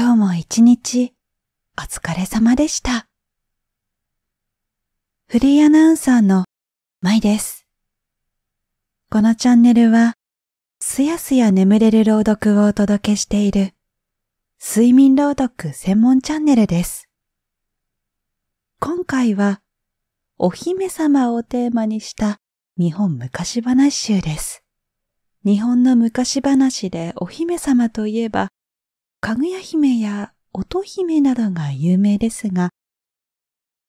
今日も一日お疲れ様でした。フリーアナウンサーの舞です。このチャンネルはすやすや眠れる朗読をお届けしている睡眠朗読専門チャンネルです。今回はお姫様をテーマにした日本昔話集です。日本の昔話でお姫様といえばかぐや姫や乙姫などが有名ですが、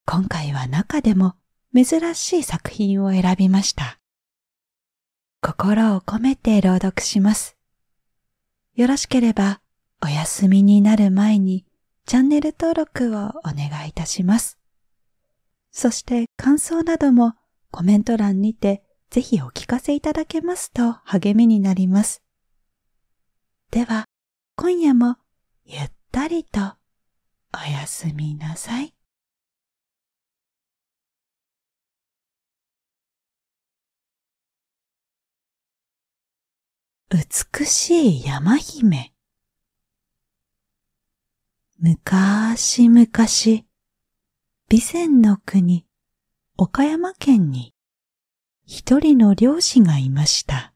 今回は中でも珍しい作品を選びました。心を込めて朗読します。よろしければお休みになる前にチャンネル登録をお願いいたします。そして感想などもコメント欄にてぜひお聞かせいただけますと励みになります。では、今夜もゆったりとおやすみなさい。美しい山姫。むかしむかし、備前の国、岡山県に、一人の漁師がいました。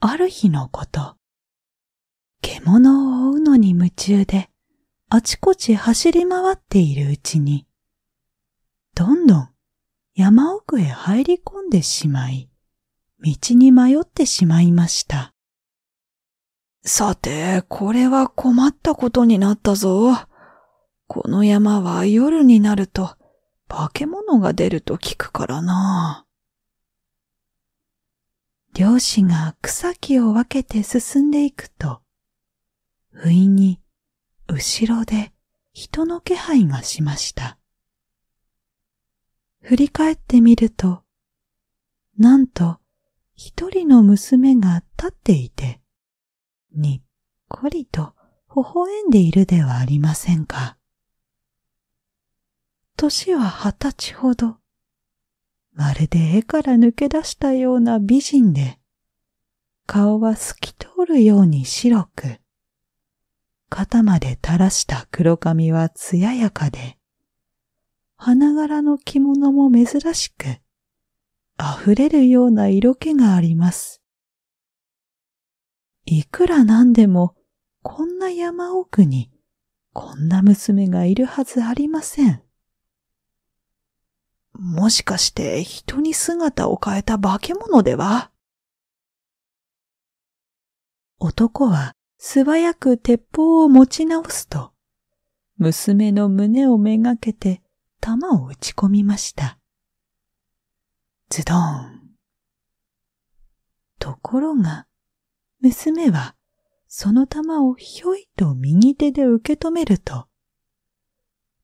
ある日のこと、獣を追うのに夢中で、あちこち走り回っているうちに、どんどん山奥へ入り込んでしまい、道に迷ってしまいました。さて、これは困ったことになったぞ。この山は夜になると化け物が出ると聞くからな。漁師が草木を分けて進んでいくと、不意に後ろで人の気配がしました。振り返ってみると、なんと一人の娘が立っていて、にっこりと微笑んでいるではありませんか。年は二十歳ほど。まるで絵から抜け出したような美人で、顔は透き通るように白く、肩まで垂らした黒髪は艶やかで、花柄の着物も珍しく、溢れるような色気があります。いくらなんでも、こんな山奥に、こんな娘がいるはずありません。もしかして人に姿を変えた化け物では男は素早く鉄砲を持ち直すと、娘の胸をめがけて弾を打ち込みました。ズドン。ところが、娘はその玉をひょいと右手で受け止めると、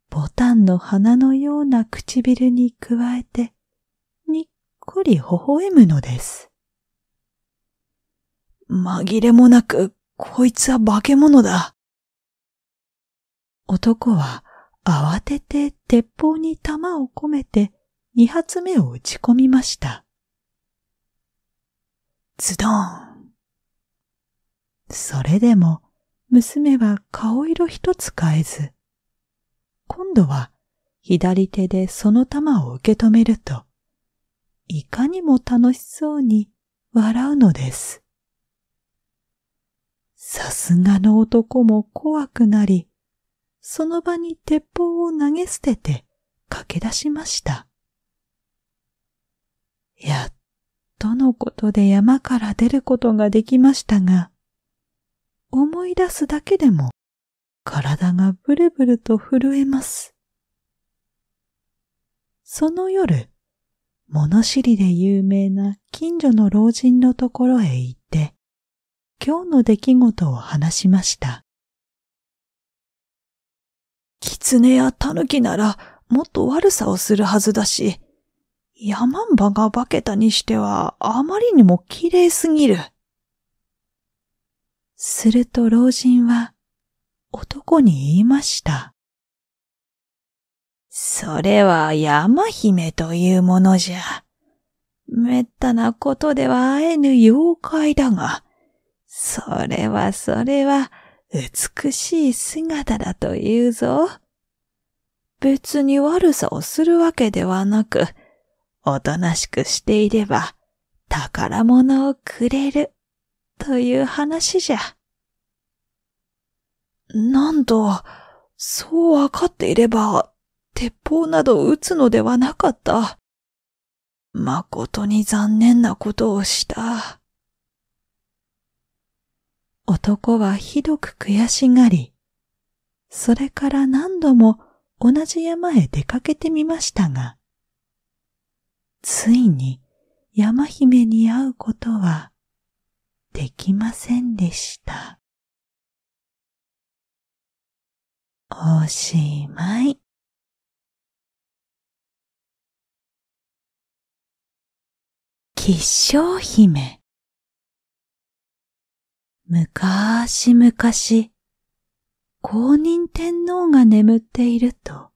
ボタンの花のような唇に加えて、にっこり微笑むのです。紛れもなくこいつは化け物だ。男は慌てて鉄砲に弾を込めて二発目を打ち込みました。ズドン。それでも娘は顔色一つ変えず、今度は左手でその玉を受け止めると、いかにも楽しそうに笑うのです。さすがの男も怖くなり、その場に鉄砲を投げ捨てて駆け出しました。やっとのことで山から出ることができましたが、思い出すだけでも体がブルブルと震えます。その夜、物知りで有名な近所の老人のところへ行っ今日の出来事を話しました。狐や狸ならもっと悪さをするはずだし、ヤマンバが化けたにしてはあまりにも綺麗すぎる。すると老人は男に言いました。それは山姫というものじゃ。めったなことでは会えぬ妖怪だが、それはそれは美しい姿だと言うぞ。別に悪さをするわけではなく、おとなしくしていれば宝物をくれるという話じゃ。なんと、そうわかっていれば、鉄砲など撃つのではなかった。誠に残念なことをした。男はひどく悔しがり、それから何度も同じ山へ出かけてみましたが、ついに山姫に会うことはできませんでした。おしまい。吉祥姫むかしむかし、公認天皇が眠っていると、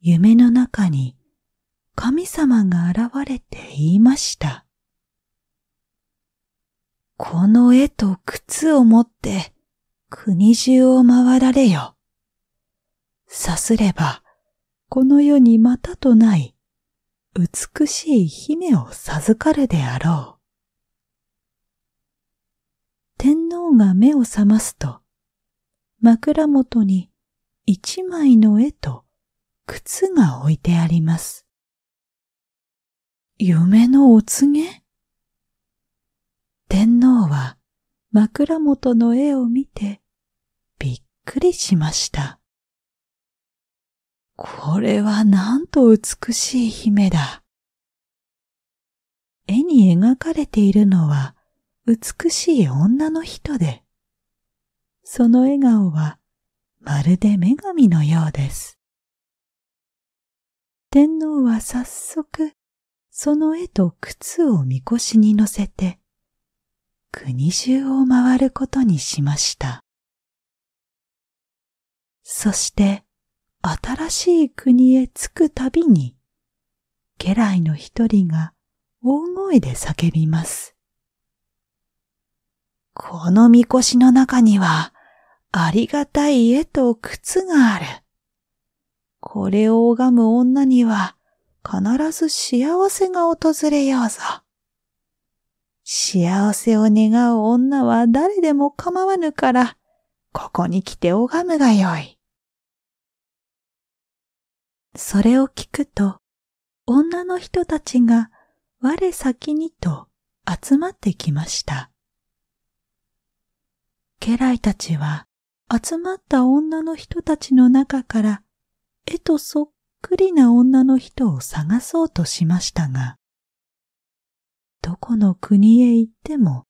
夢の中に神様が現れて言いました。この絵と靴を持って国中を回られよ。さすれば、この世にまたとない美しい姫を授かるであろう。が目を覚ますと、枕元に一枚の絵と靴が置いてあります。夢のお告げ天皇は枕元の絵を見てびっくりしました。これはなんと美しい姫だ。絵に描かれているのは美しい女の人で、その笑顔はまるで女神のようです。天皇は早速、その絵と靴をみこしに乗せて、国中を回ることにしました。そして、新しい国へ着くたびに、家来の一人が大声で叫びます。このみこしの中には、ありがたい絵と靴がある。これを拝む女には、必ず幸せが訪れようぞ。幸せを願う女は誰でも構わぬから、ここに来て拝むがよい。それを聞くと、女の人たちが我先にと集まってきました。家来たちは集まった女の人たちの中から、絵とそっくりな女の人を探そうとしましたが、どこの国へ行っても、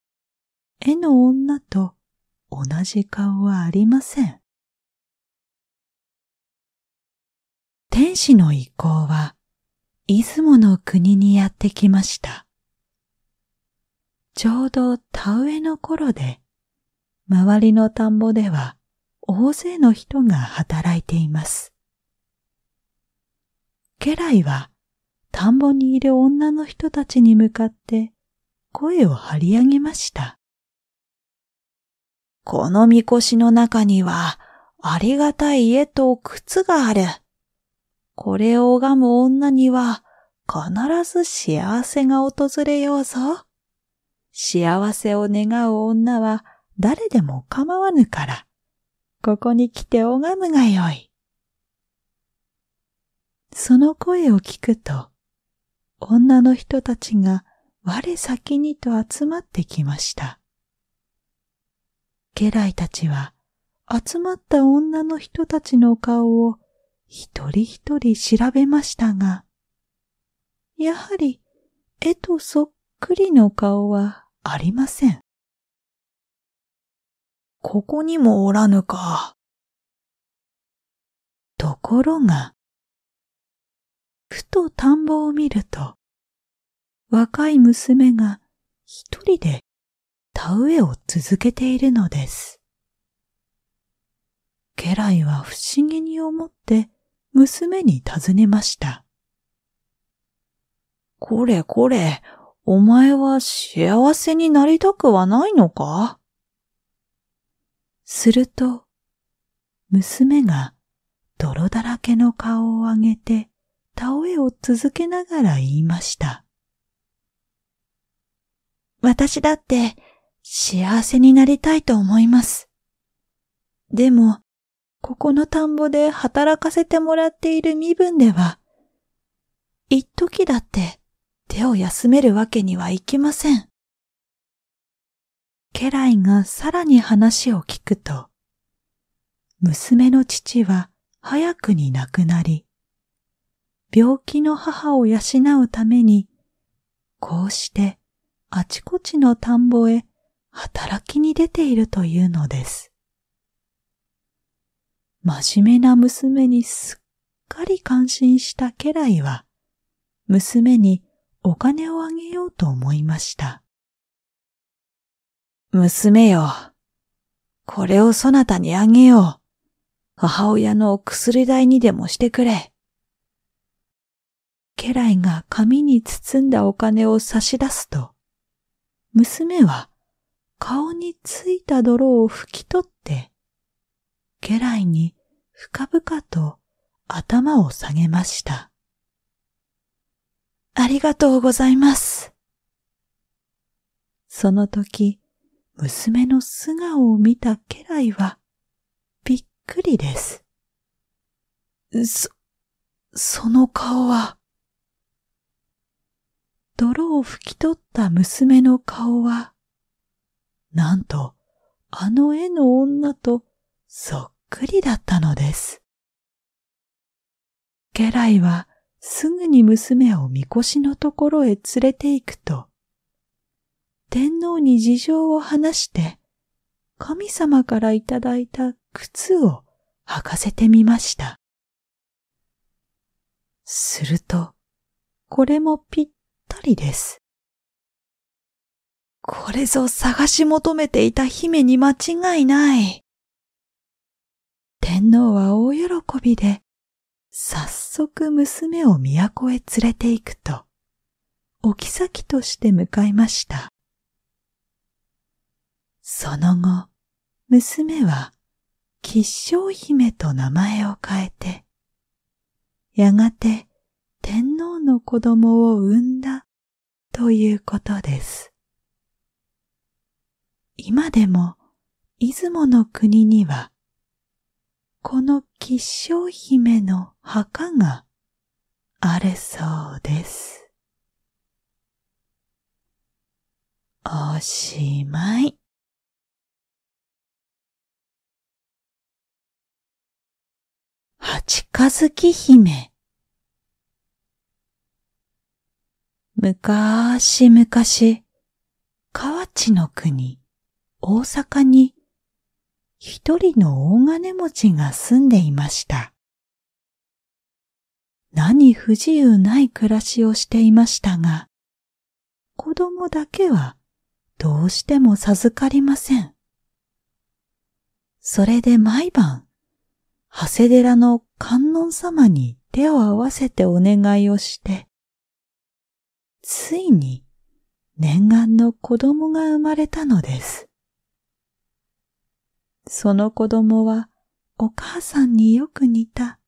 絵の女と同じ顔はありません。天使の意向は、出雲の国にやってきました。ちょうど田植えの頃で、周りの田んぼでは大勢の人が働いています。家来は田んぼにいる女の人たちに向かって声を張り上げました。このみこしの中にはありがたい家と靴がある。これを拝む女には必ず幸せが訪れようぞ。幸せを願う女は誰でも構わぬから、ここに来て拝むがよい。その声を聞くと、女の人たちが我先にと集まってきました。家来たちは集まった女の人たちの顔を一人一人調べましたが、やはり絵とそっくりの顔はありません。ここにもおらぬか。ところが、ふと田んぼを見ると、若い娘が一人で田植えを続けているのです。家来は不思議に思って娘に尋ねました。これこれ、お前は幸せになりたくはないのかすると、娘が泥だらけの顔を上げて、田植えを続けながら言いました。私だって幸せになりたいと思います。でも、ここの田んぼで働かせてもらっている身分では、一時だって手を休めるわけにはいきません。家来がさらに話を聞くと、娘の父は早くに亡くなり、病気の母を養うために、こうしてあちこちの田んぼへ働きに出ているというのです。真面目な娘にすっかり感心した家来は、娘にお金をあげようと思いました。娘よ。これをそなたにあげよう。母親の薬代にでもしてくれ。家来が紙に包んだお金を差し出すと、娘は顔についた泥を拭き取って、家来に深々と頭を下げました。ありがとうございます。その時、娘の素顔を見た家来は、びっくりです。そ、その顔は。泥を拭き取った娘の顔は、なんと、あの絵の女とそっくりだったのです。家来はすぐに娘をみこしのところへ連れて行くと、天皇に事情を話して、神様からいただいた靴を履かせてみました。すると、これもぴったりです。これぞ探し求めていた姫に間違いない。天皇は大喜びで、早速娘を都へ連れて行くと、お妃として向かいました。その後、娘は吉祥姫と名前を変えて、やがて天皇の子供を産んだということです。今でも出雲の国には、この吉祥姫の墓があるそうです。おしまい。八日月姫。むかーしむかし、河内の国、大阪に、一人の大金持ちが住んでいました。何不自由ない暮らしをしていましたが、子供だけはどうしても授かりません。それで毎晩、長谷寺の観音様に手を合わせてお願いをして、ついに念願の子供が生まれたのです。その子供はお母さんによく似た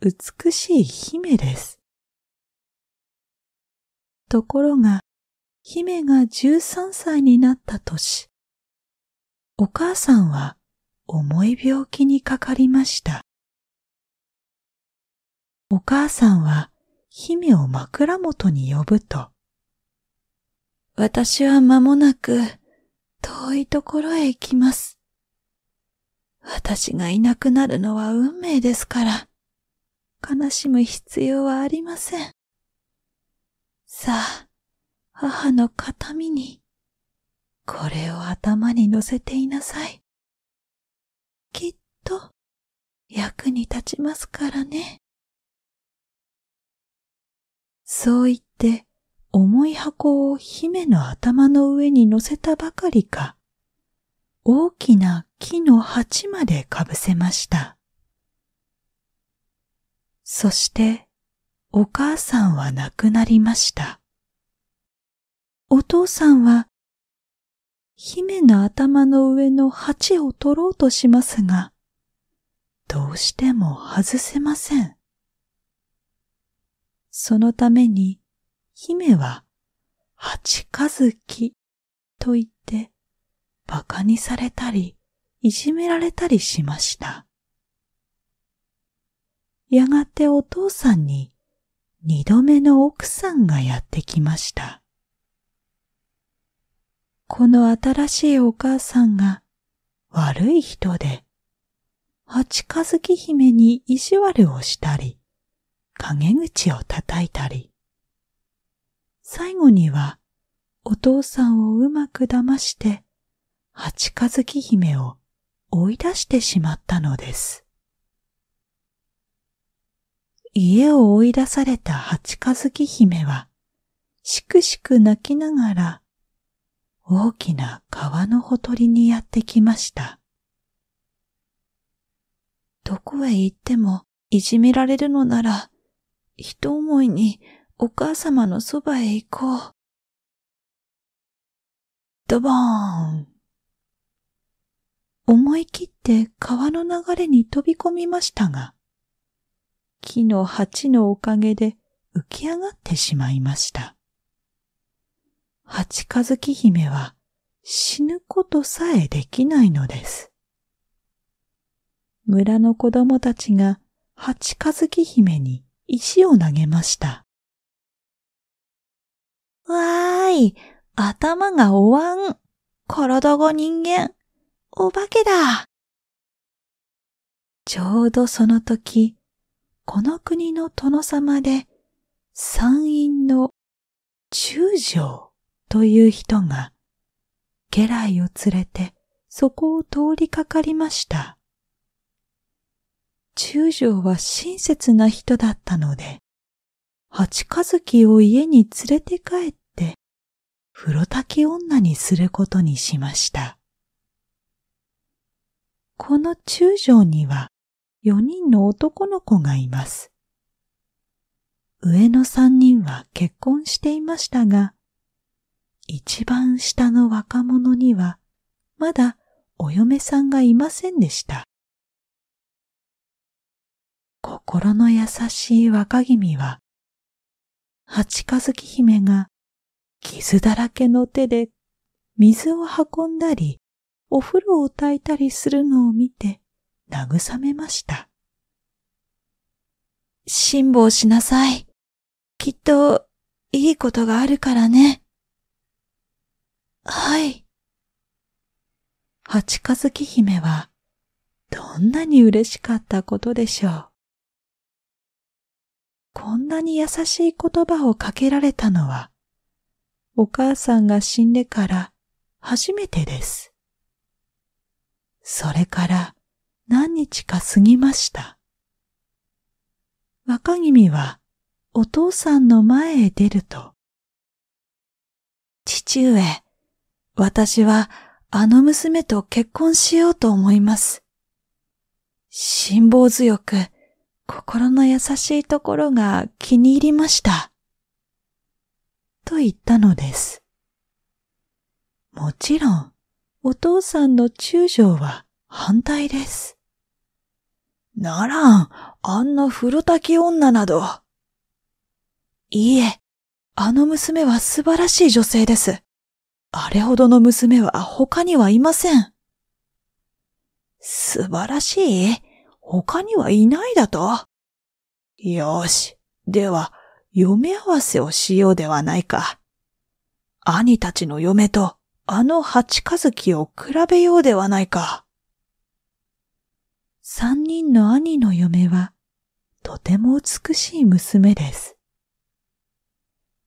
美しい姫です。ところが、姫が13歳になった年、お母さんは重い病気にかかりました。お母さんは姫を枕元に呼ぶと、私は間もなく遠いところへ行きます。私がいなくなるのは運命ですから、悲しむ必要はありません。さあ、母の形見に、これを頭に乗せていなさい。と役に立ちますからね。そう言って重い箱を姫の頭の上に乗せたばかりか、大きな木の鉢までかぶせました。そしてお母さんは亡くなりました。お父さんは姫の頭の上の鉢を取ろうとしますが、どうしても外せません。そのために、姫は、八かずきと言って、馬鹿にされたり、いじめられたりしました。やがてお父さんに二度目の奥さんがやってきました。この新しいお母さんが悪い人で八日月姫に意地悪をしたり、陰口を叩いたり、最後にはお父さんをうまく騙して八日月姫を追い出してしまったのです。家を追い出された八日月姫は、しくしく泣きながら、大きな川のほとりにやってきました。どこへ行ってもいじめられるのなら、一思いにお母様のそばへ行こう。ドボーン思い切って川の流れに飛び込みましたが、木の鉢のおかげで浮き上がってしまいました。八日月姫は死ぬことさえできないのです。村の子供たちが八かずき姫に石を投げました。わーい、頭がおわん、体が人間、お化けだ。ちょうどその時、この国の殿様で、山陰の中将という人が、家来を連れてそこを通りかかりました。中将は親切な人だったので、八日月を家に連れて帰って、風呂滝女にすることにしました。この中将には4人の男の子がいます。上の3人は結婚していましたが、一番下の若者にはまだお嫁さんがいませんでした。心の優しい若君は、八日月姫が傷だらけの手で水を運んだり、お風呂を焚いたりするのを見て慰めました。辛抱しなさい。きっといいことがあるからね。はい。八日月姫はどんなに嬉しかったことでしょう。こんなに優しい言葉をかけられたのは、お母さんが死んでから初めてです。それから何日か過ぎました。若君はお父さんの前へ出ると、父上、私はあの娘と結婚しようと思います。辛抱強く、心の優しいところが気に入りました。と言ったのです。もちろん、お父さんの中将は反対です。ならん、あんな古滝女など。いいえ、あの娘は素晴らしい女性です。あれほどの娘は他にはいません。素晴らしい他にはいないだとよし。では、嫁合わせをしようではないか。兄たちの嫁とあの八日樹を比べようではないか。三人の兄の嫁はとても美しい娘です。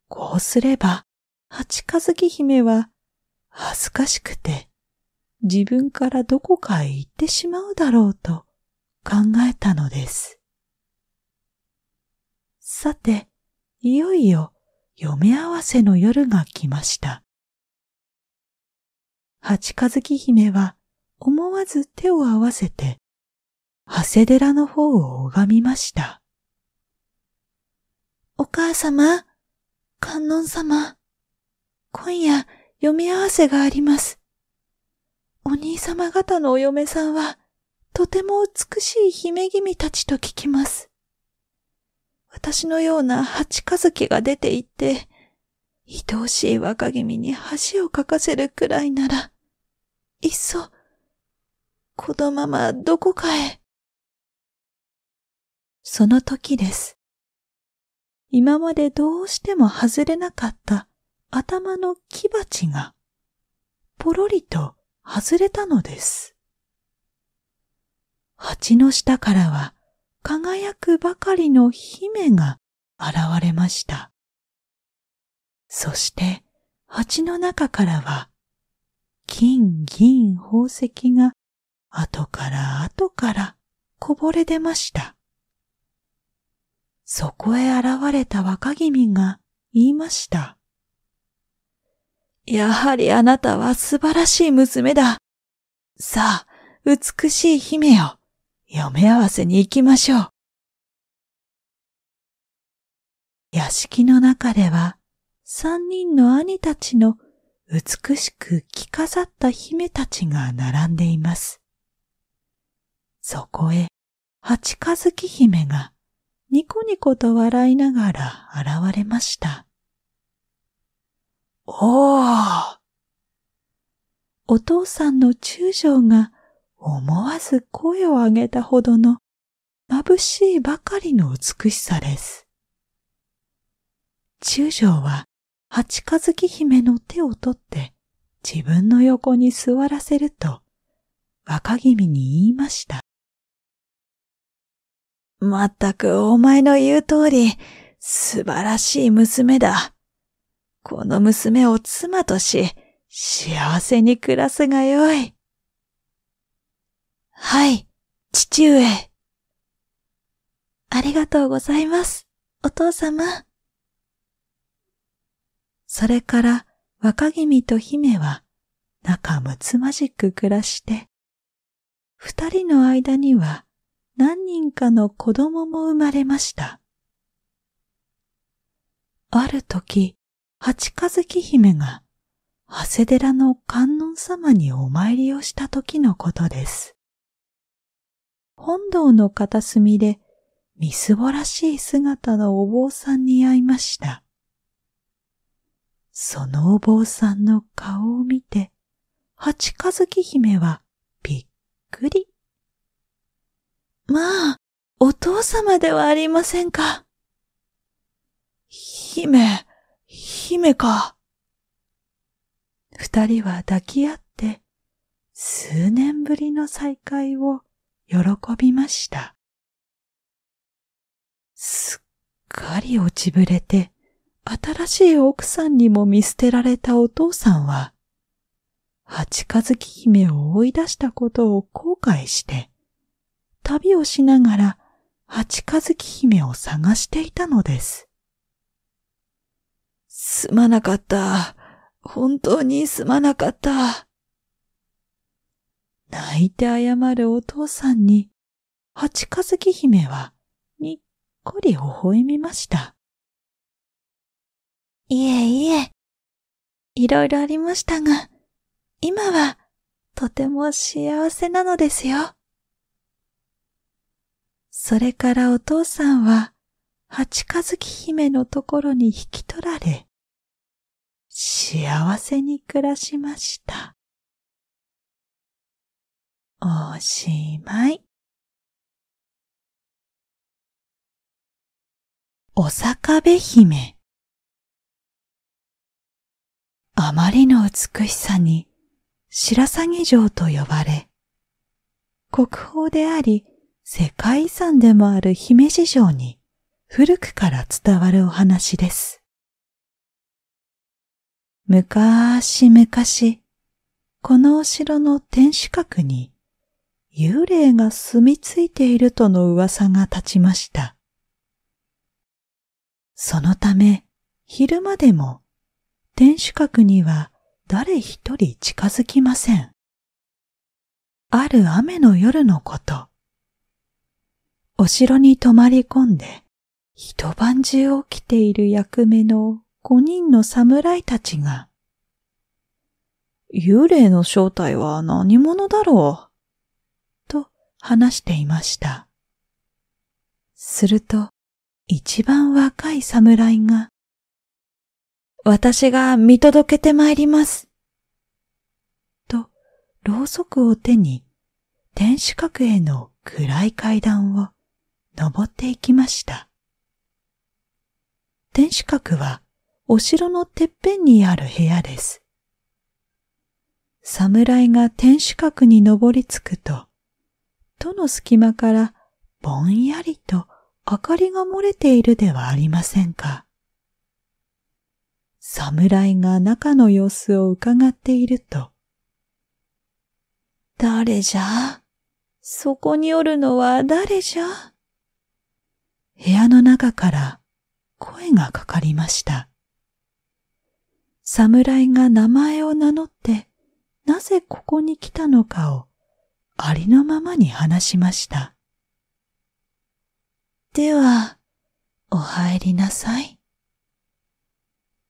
こうすれば、八日月姫は恥ずかしくて自分からどこかへ行ってしまうだろうと考えたのです。さて、いよいよ嫁合わせの夜が来ました。八日月姫は思わず手を合わせて、長谷寺の方を拝みました。お母様、観音様、今夜読み合わせがあります。お兄様方のお嫁さんは、とても美しい姫君たちと聞きます。私のような八家きが出て行って、愛おしい若君に恥をかかせるくらいなら、いっそ、このままどこかへ。その時です。今までどうしても外れなかった頭の木鉢が、ぽろりと外れたのです。蜂の下からは輝くばかりの姫が現れました。そして蜂の中からは金銀宝石が後から後からこぼれ出ました。そこへ現れた若君が言いました。やはりあなたは素晴らしい娘だ。さあ、美しい姫よ。読み合わせに行きましょう。屋敷の中では三人の兄たちの美しく着飾った姫たちが並んでいます。そこへ八ず月姫がニコニコと笑いながら現れました。おおお父さんの中将が思わず声を上げたほどの眩しいばかりの美しさです。中将は八日月姫の手を取って自分の横に座らせると若君に言いました。まったくお前の言う通り素晴らしい娘だ。この娘を妻とし幸せに暮らすがよい。はい、父上。ありがとうございます、お父様。それから若君と姫は仲睦まじく暮らして、二人の間には何人かの子供も生まれました。ある時、八日月姫が、長谷寺の観音様にお参りをした時のことです。本堂の片隅でみすぼらしい姿のお坊さんに会いました。そのお坊さんの顔を見て、八日月姫はびっくり。まあ、お父様ではありませんか。姫、姫か。二人は抱き合って、数年ぶりの再会を喜びました。すっかり落ちぶれて、新しい奥さんにも見捨てられたお父さんは、八ず月姫を追い出したことを後悔して、旅をしながら八ず月姫を探していたのです。すまなかった。本当にすまなかった。泣いて謝るお父さんに、八ずき姫はにっこり微笑みました。いえいえ、いろいろありましたが、今はとても幸せなのですよ。それからお父さんは、八ずき姫のところに引き取られ、幸せに暮らしました。おしまい。おさかべ姫。あまりの美しさに白鷺城と呼ばれ、国宝であり世界遺産でもある姫路城に古くから伝わるお話です。むかーしむかし、このお城の天守閣に幽霊が住み着いているとの噂が立ちました。そのため、昼間でも、天守閣には誰一人近づきません。ある雨の夜のこと、お城に泊まり込んで、一晩中起きている役目の五人の侍たちが、幽霊の正体は何者だろう話していました。すると、一番若い侍が、私が見届けてまいります。と、ろうそくを手に、天守閣への暗い階段を登っていきました。天守閣はお城のてっぺんにある部屋です。侍が天守閣に登りつくと、戸の隙間からぼんやりと明かりが漏れているではありませんか。侍が中の様子を伺っていると、誰じゃそこにおるのは誰じゃ部屋の中から声がかかりました。侍が名前を名乗って、なぜここに来たのかをありのままに話しました。では、お入りなさい。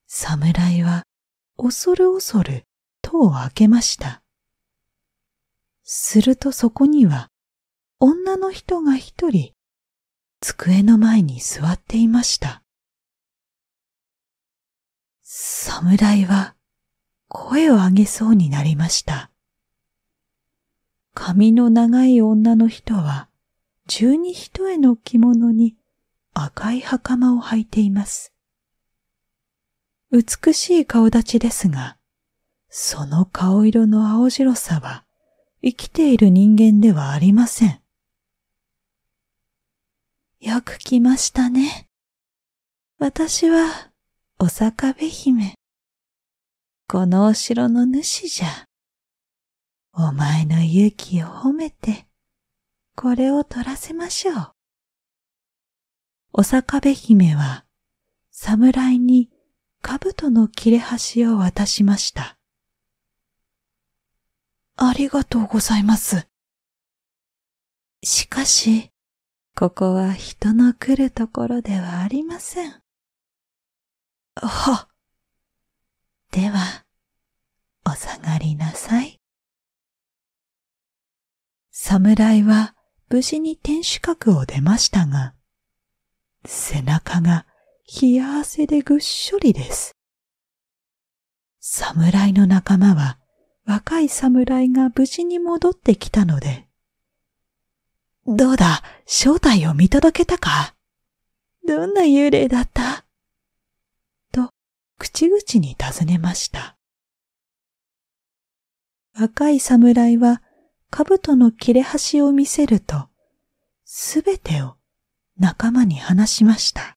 侍は恐る恐る戸を開けました。するとそこには女の人が一人机の前に座っていました。侍は声を上げそうになりました。髪の長い女の人は、十二人への着物に赤い袴を履いています。美しい顔立ちですが、その顔色の青白さは生きている人間ではありません。よく来ましたね。私は、おか部姫。このお城の主じゃ。お前の勇気を褒めて、これを取らせましょう。おかべ姫は、侍に兜の切れ端を渡しました。ありがとうございます。しかし、ここは人の来るところではありません。は。では、お下がりなさい。侍は無事に天守閣を出ましたが、背中が冷や汗でぐっしょりです。侍の仲間は若い侍が無事に戻ってきたので、どうだ、正体を見届けたかどんな幽霊だったと、口々に尋ねました。若い侍は兜の切れ端を見せると、すべてを仲間に話しました。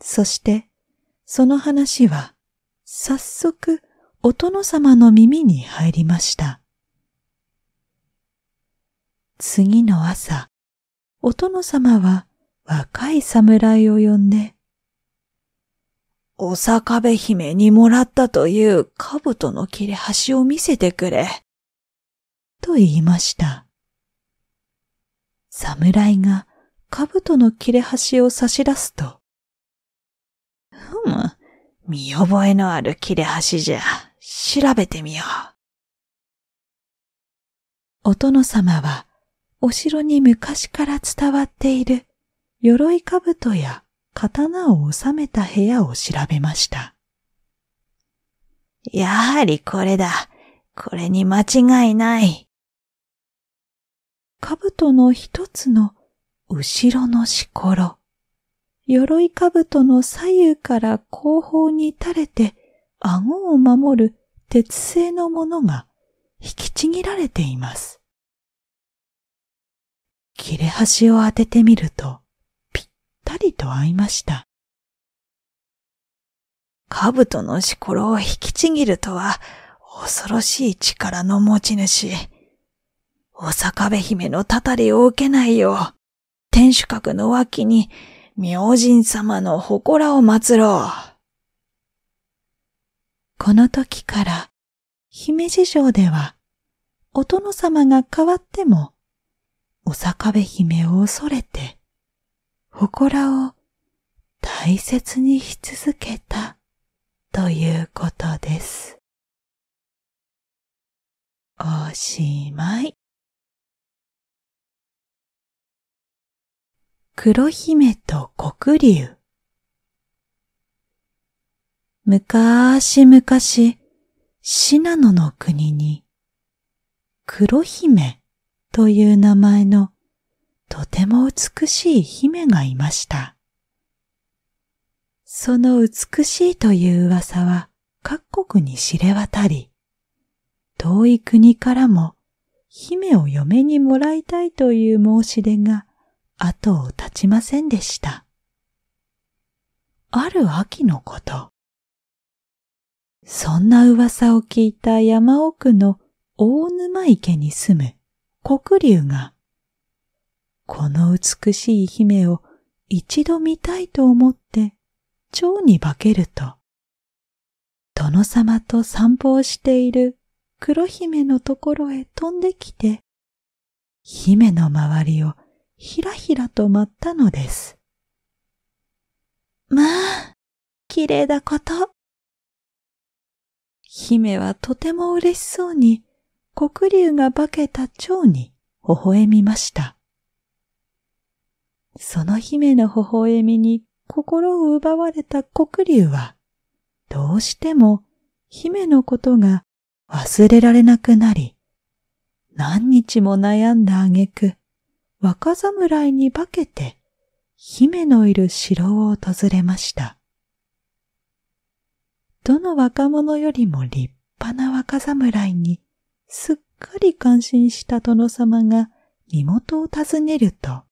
そして、その話は、早速、お殿様の耳に入りました。次の朝、お殿様は若い侍を呼んで、おかべ姫にもらったという兜の切れ端を見せてくれ。と言いました。侍が兜の切れ端を差し出すと、ふむ、見覚えのある切れ端じゃ、調べてみよう。お殿様は、お城に昔から伝わっている鎧兜や刀を収めた部屋を調べました。やはりこれだ。これに間違いない。兜の一つの後ろのしころ。鎧兜の左右から後方に垂れて顎を守る鉄製のものが引きちぎられています。切れ端を当ててみるとぴったりと合いました。兜のしころを引きちぎるとは恐ろしい力の持ち主。お坂部姫のたたりを受けないよう、天守閣の脇に明神様の祠を祀ろう。この時から、姫路城では、お殿様が変わっても、お坂部姫を恐れて、祠を大切にし続けたということです。おしまい。黒姫と黒竜。むかしむかし、シナノの国に、黒姫という名前のとても美しい姫がいました。その美しいという噂は各国に知れ渡り、遠い国からも姫を嫁にもらいたいという申し出が後を絶ちませんでした。ある秋のこと。そんな噂を聞いた山奥の大沼池に住む黒竜が、この美しい姫を一度見たいと思って蝶に化けると、殿様と散歩をしている黒姫のところへ飛んできて、姫の周りをひらひらと舞ったのです。まあ、綺麗だこと。姫はとても嬉しそうに、黒竜が化けた蝶に微笑みました。その姫の微笑みに心を奪われた黒竜は、どうしても姫のことが忘れられなくなり、何日も悩んだ挙句、若侍に化けて姫のいる城を訪れました。どの若者よりも立派な若侍にすっかり感心した殿様が身元を尋ねると、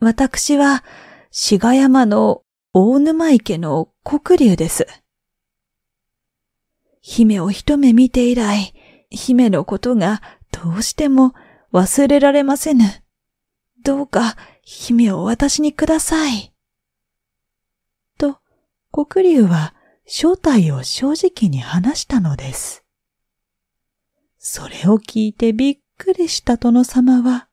私は志賀山の大沼池の黒竜です。姫を一目見て以来、姫のことがどうしても忘れられませぬ。どうか、姫を私にください。と、黒竜は正体を正直に話したのです。それを聞いてびっくりした殿様は、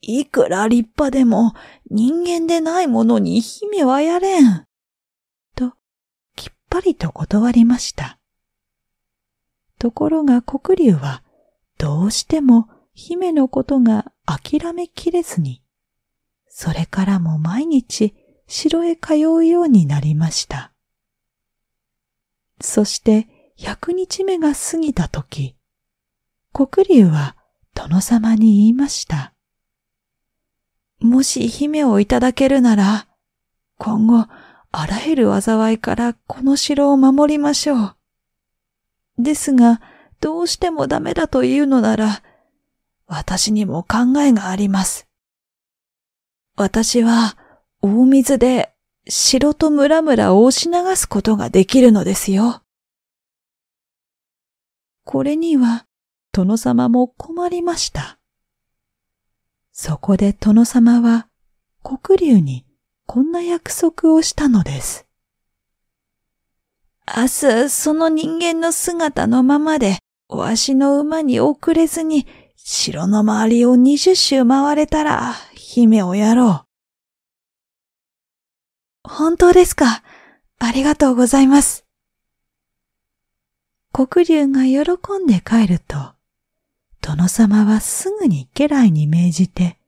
いくら立派でも人間でないものに姫はやれん。と、きっぱりと断りました。ところが黒竜はどうしても姫のことが諦めきれずに、それからも毎日城へ通うようになりました。そして百日目が過ぎた時、黒竜は殿様に言いました。もし姫をいただけるなら、今後あらゆる災いからこの城を守りましょう。ですが、どうしてもダメだというのなら、私にも考えがあります。私は大水で城と村々を押し流すことができるのですよ。これには殿様も困りました。そこで殿様は黒竜にこんな約束をしたのです。明日その人間の姿のままでわしの馬に遅れずに、城の周りを二十周回れたら、姫をやろう。本当ですか。ありがとうございます。黒竜が喜んで帰ると、殿様はすぐに家来に命じて、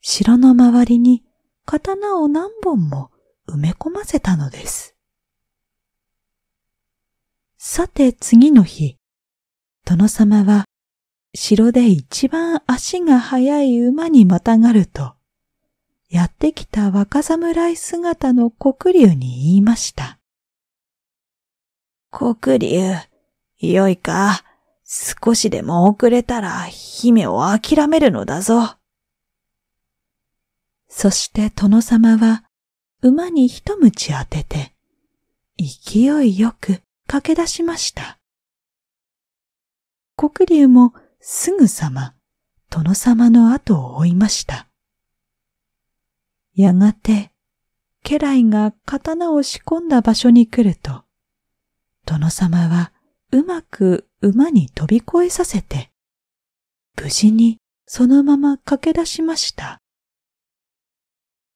城の周りに刀を何本も埋め込ませたのです。さて次の日、殿様は城で一番足が速い馬にまたがると、やってきた若侍姿の黒竜に言いました。黒竜、よいか、少しでも遅れたら姫を諦めるのだぞ。そして殿様は馬に一鞭当てて、勢いよく駆け出しました。黒龍もすぐさま殿様の後を追いました。やがて、家来が刀を仕込んだ場所に来ると、殿様はうまく馬に飛び越えさせて、無事にそのまま駆け出しました。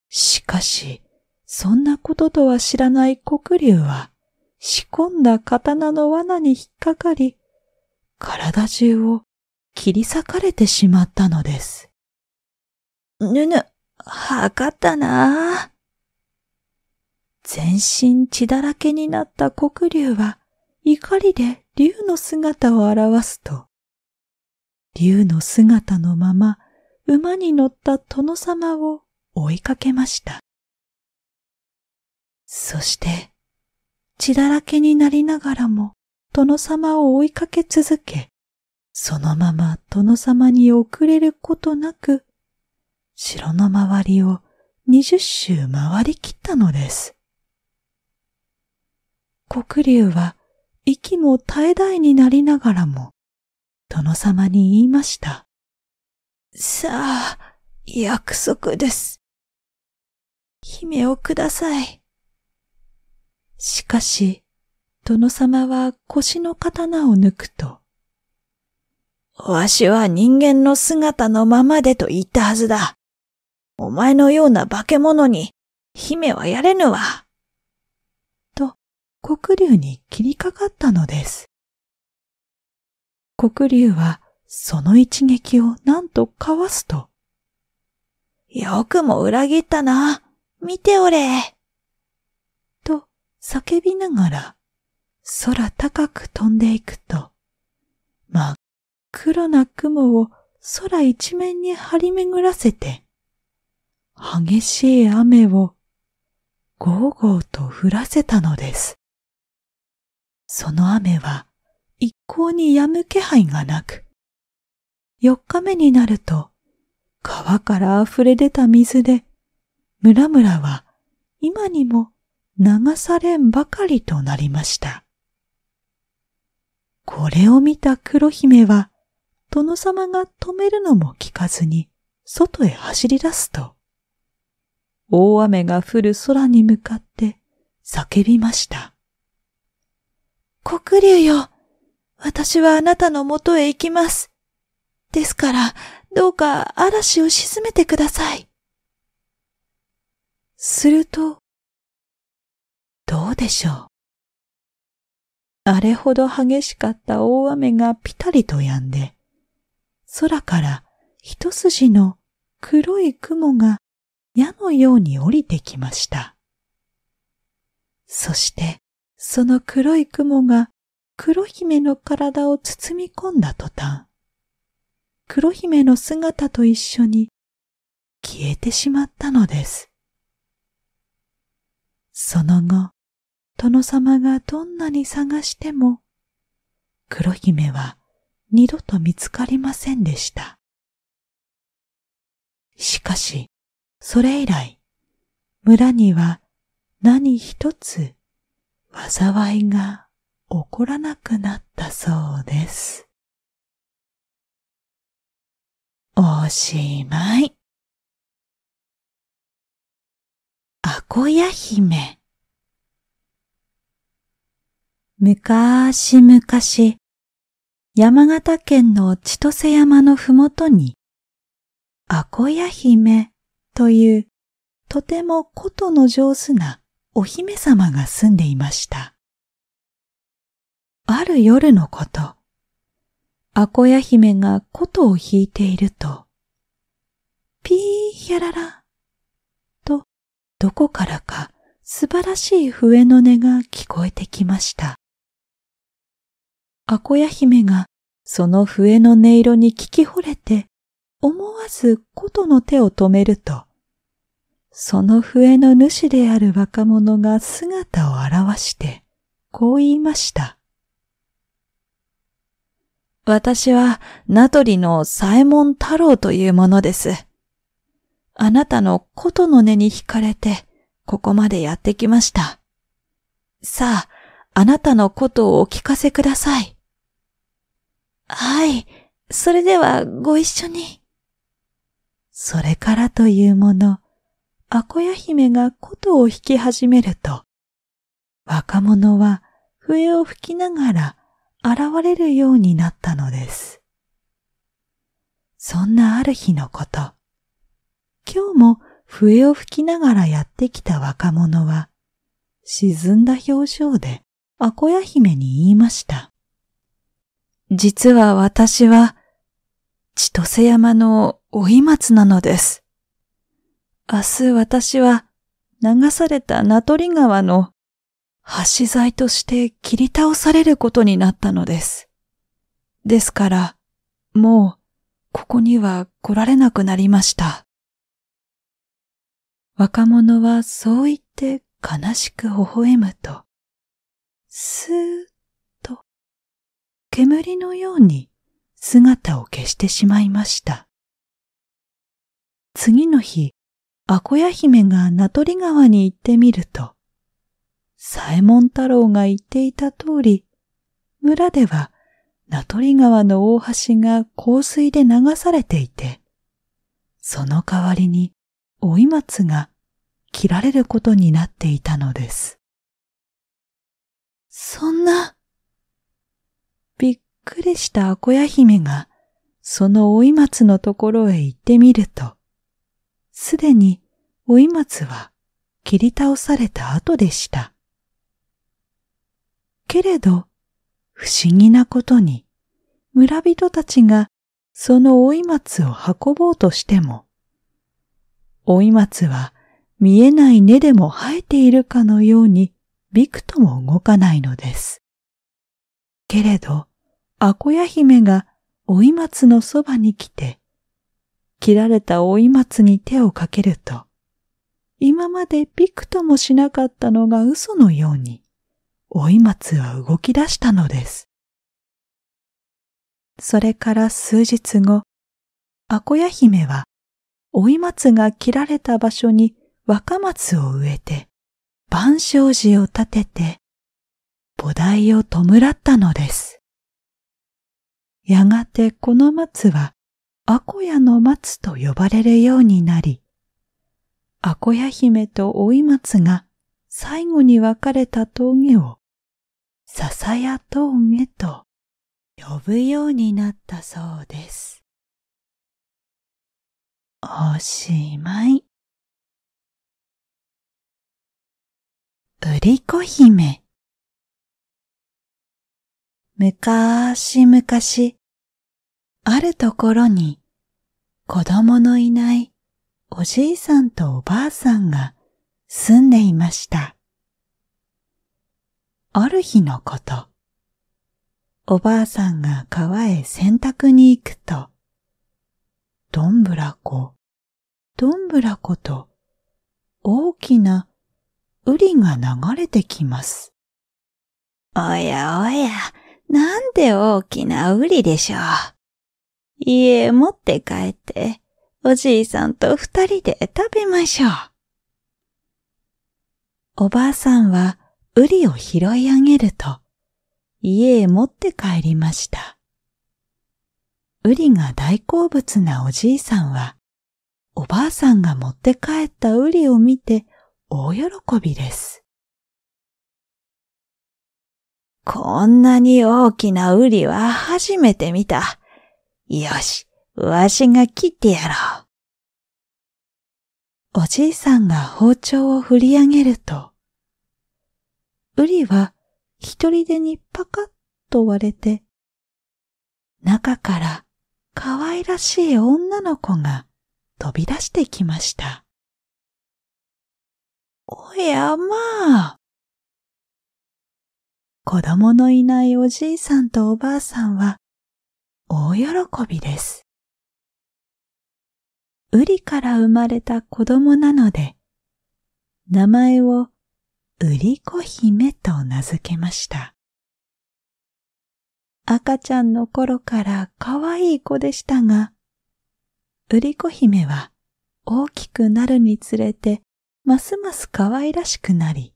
しかし、そんなこととは知らない黒竜は、仕込んだ刀の罠に引っかかり、体中を切り裂かれてしまったのです。ぬぬ、かったな全身血だらけになった黒竜は怒りで竜の姿を表すと、竜の姿のまま馬に乗った殿様を追いかけました。そして血だらけになりながらも殿様を追いかけ続け、そのまま殿様に遅れることなく、城の周りを二十周回りきったのです。黒竜は息も絶え絶えになりながらも、殿様に言いました。さあ、約束です。姫をください。しかし、殿様は腰の刀を抜くと、わしは人間の姿のままでと言ったはずだ。お前のような化け物に、姫はやれぬわ。と、黒竜に切りかかったのです。黒竜は、その一撃をなんとかわすと。よくも裏切ったな。見ておれ。と、叫びながら、空高く飛んでいくと、真っ黒な雲を空一面に張り巡らせて、激しい雨をゴーゴーと降らせたのです。その雨は一向に止む気配がなく、四日目になると川から溢れ出た水で村々は今にも流されんばかりとなりました。これを見た黒姫は、殿様が止めるのも聞かずに、外へ走り出すと、大雨が降る空に向かって叫びました。黒竜よ、私はあなたの元へ行きます。ですから、どうか嵐を沈めてください。すると、どうでしょう。あれほど激しかった大雨がピタリと止んで、空から一筋の黒い雲が矢のように降りてきました。そして、その黒い雲が黒姫の体を包み込んだ途端、黒姫の姿と一緒に消えてしまったのです。その後、殿様がどんなに探しても、黒姫は二度と見つかりませんでした。しかし、それ以来、村には何一つ災いが起こらなくなったそうです。おしまい。あこや姫。むむかーしかし、山形県の千歳山のふもとに、アコヤ姫というとてもことの上手なお姫様が住んでいました。ある夜のこと、アコヤ姫がことを弾いていると、ピーヒャララとどこからか素晴らしい笛の音が聞こえてきました。アコヤ姫がその笛の音色に聞き惚れて、思わず琴の手を止めると、その笛の主である若者が姿を現して、こう言いました。私は名取の左衛門太郎というものです。あなたの琴の音に惹かれて、ここまでやってきました。さあ、あなたのことをお聞かせください。はい。それではご一緒に。それからというもの、アコヤ姫が琴を弾き始めると、若者は笛を吹きながら現れるようになったのです。そんなある日のこと、今日も笛を吹きながらやってきた若者は、沈んだ表情でアコヤ姫に言いました。実は私は、千歳山のおい松なのです。明日私は流された名取川の橋材として切り倒されることになったのです。ですから、もう、ここには来られなくなりました。若者はそう言って悲しく微笑むと、すー煙のように姿を消してしまいました。次の日、アコヤ姫が名取川に行ってみると、サエモン太郎が言っていた通り、村では名取川の大橋が洪水で流されていて、その代わりに追い松が切られることになっていたのです。そんな、くりしたアコヤ姫が、その追松のところへ行ってみると、すでに追松は切り倒された後でした。けれど、不思議なことに、村人たちがその追松を運ぼうとしても、追松は見えない根でも生えているかのようにびくとも動かないのです。けれど、アコヤ姫がおいまつのそばに来て、切られたおいまつに手をかけると、今までびくともしなかったのが嘘のように、おいまつは動き出したのです。それから数日後、アコヤ姫は、おいまつが切られた場所に若松を植えて、万象寺を建てて、菩提を弔ったのです。やがてこの松はアコヤの松と呼ばれるようになり、アコヤ姫とおい松が最後に分かれた峠を笹や峠と呼ぶようになったそうです。おしまい。うりこ姫。むかーしむかし、あるところに子供のいないおじいさんとおばあさんが住んでいました。ある日のこと、おばあさんが川へ洗濯に行くと、どんぶらこ、どんぶらこと大きなウリが流れてきます。おやおや、なんで大きなウリでしょう。家へ持って帰って、おじいさんと二人で食べましょう。おばあさんは、ウリを拾い上げると、家へ持って帰りました。ウリが大好物なおじいさんは、おばあさんが持って帰ったウリを見て大喜びです。こんなに大きなウリは初めて見た。よし、わしが切ってやろう。おじいさんが包丁を振り上げると、ウリは一人でにパカッと割れて、中から可愛らしい女の子が飛び出してきました。おやまあ。子供のいないおじいさんとおばあさんは大喜びです。ウリから生まれた子供なので、名前をウリ子姫と名付けました。赤ちゃんの頃から可愛い子でしたが、ウリ子姫は大きくなるにつれてますます可愛らしくなり、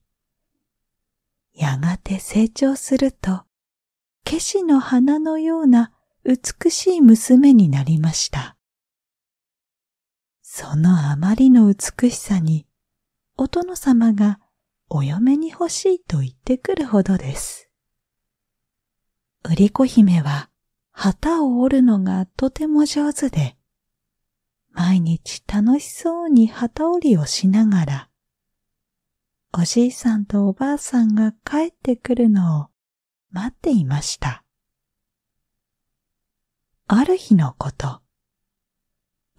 やがて成長すると、ケシの花のような美しい娘になりました。そのあまりの美しさに、お殿様がお嫁に欲しいと言ってくるほどです。り子姫は旗を折るのがとても上手で、毎日楽しそうに旗織りをしながら、おじいさんとおばあさんが帰ってくるのを待っていました。ある日のこと、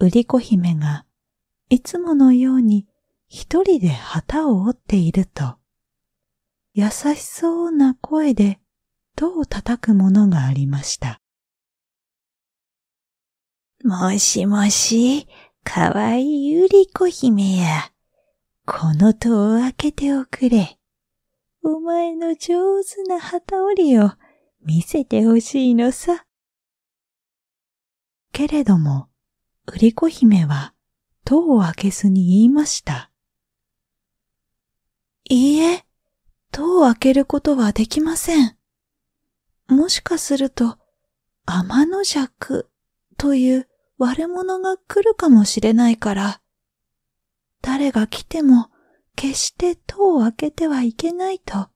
売り子姫がいつものように一人で旗を折っていると、優しそうな声で戸を叩くものがありました。もしもし、かわいいゆりこ姫や。この戸を開けておくれ。お前の上手な旗織りを見せてほしいのさ。けれども、売り子姫は戸を開けずに言いました。いいえ、戸を開けることはできません。もしかすると、天の尺という悪者が来るかもしれないから、誰が来ても決して戸を開けてはいけないと、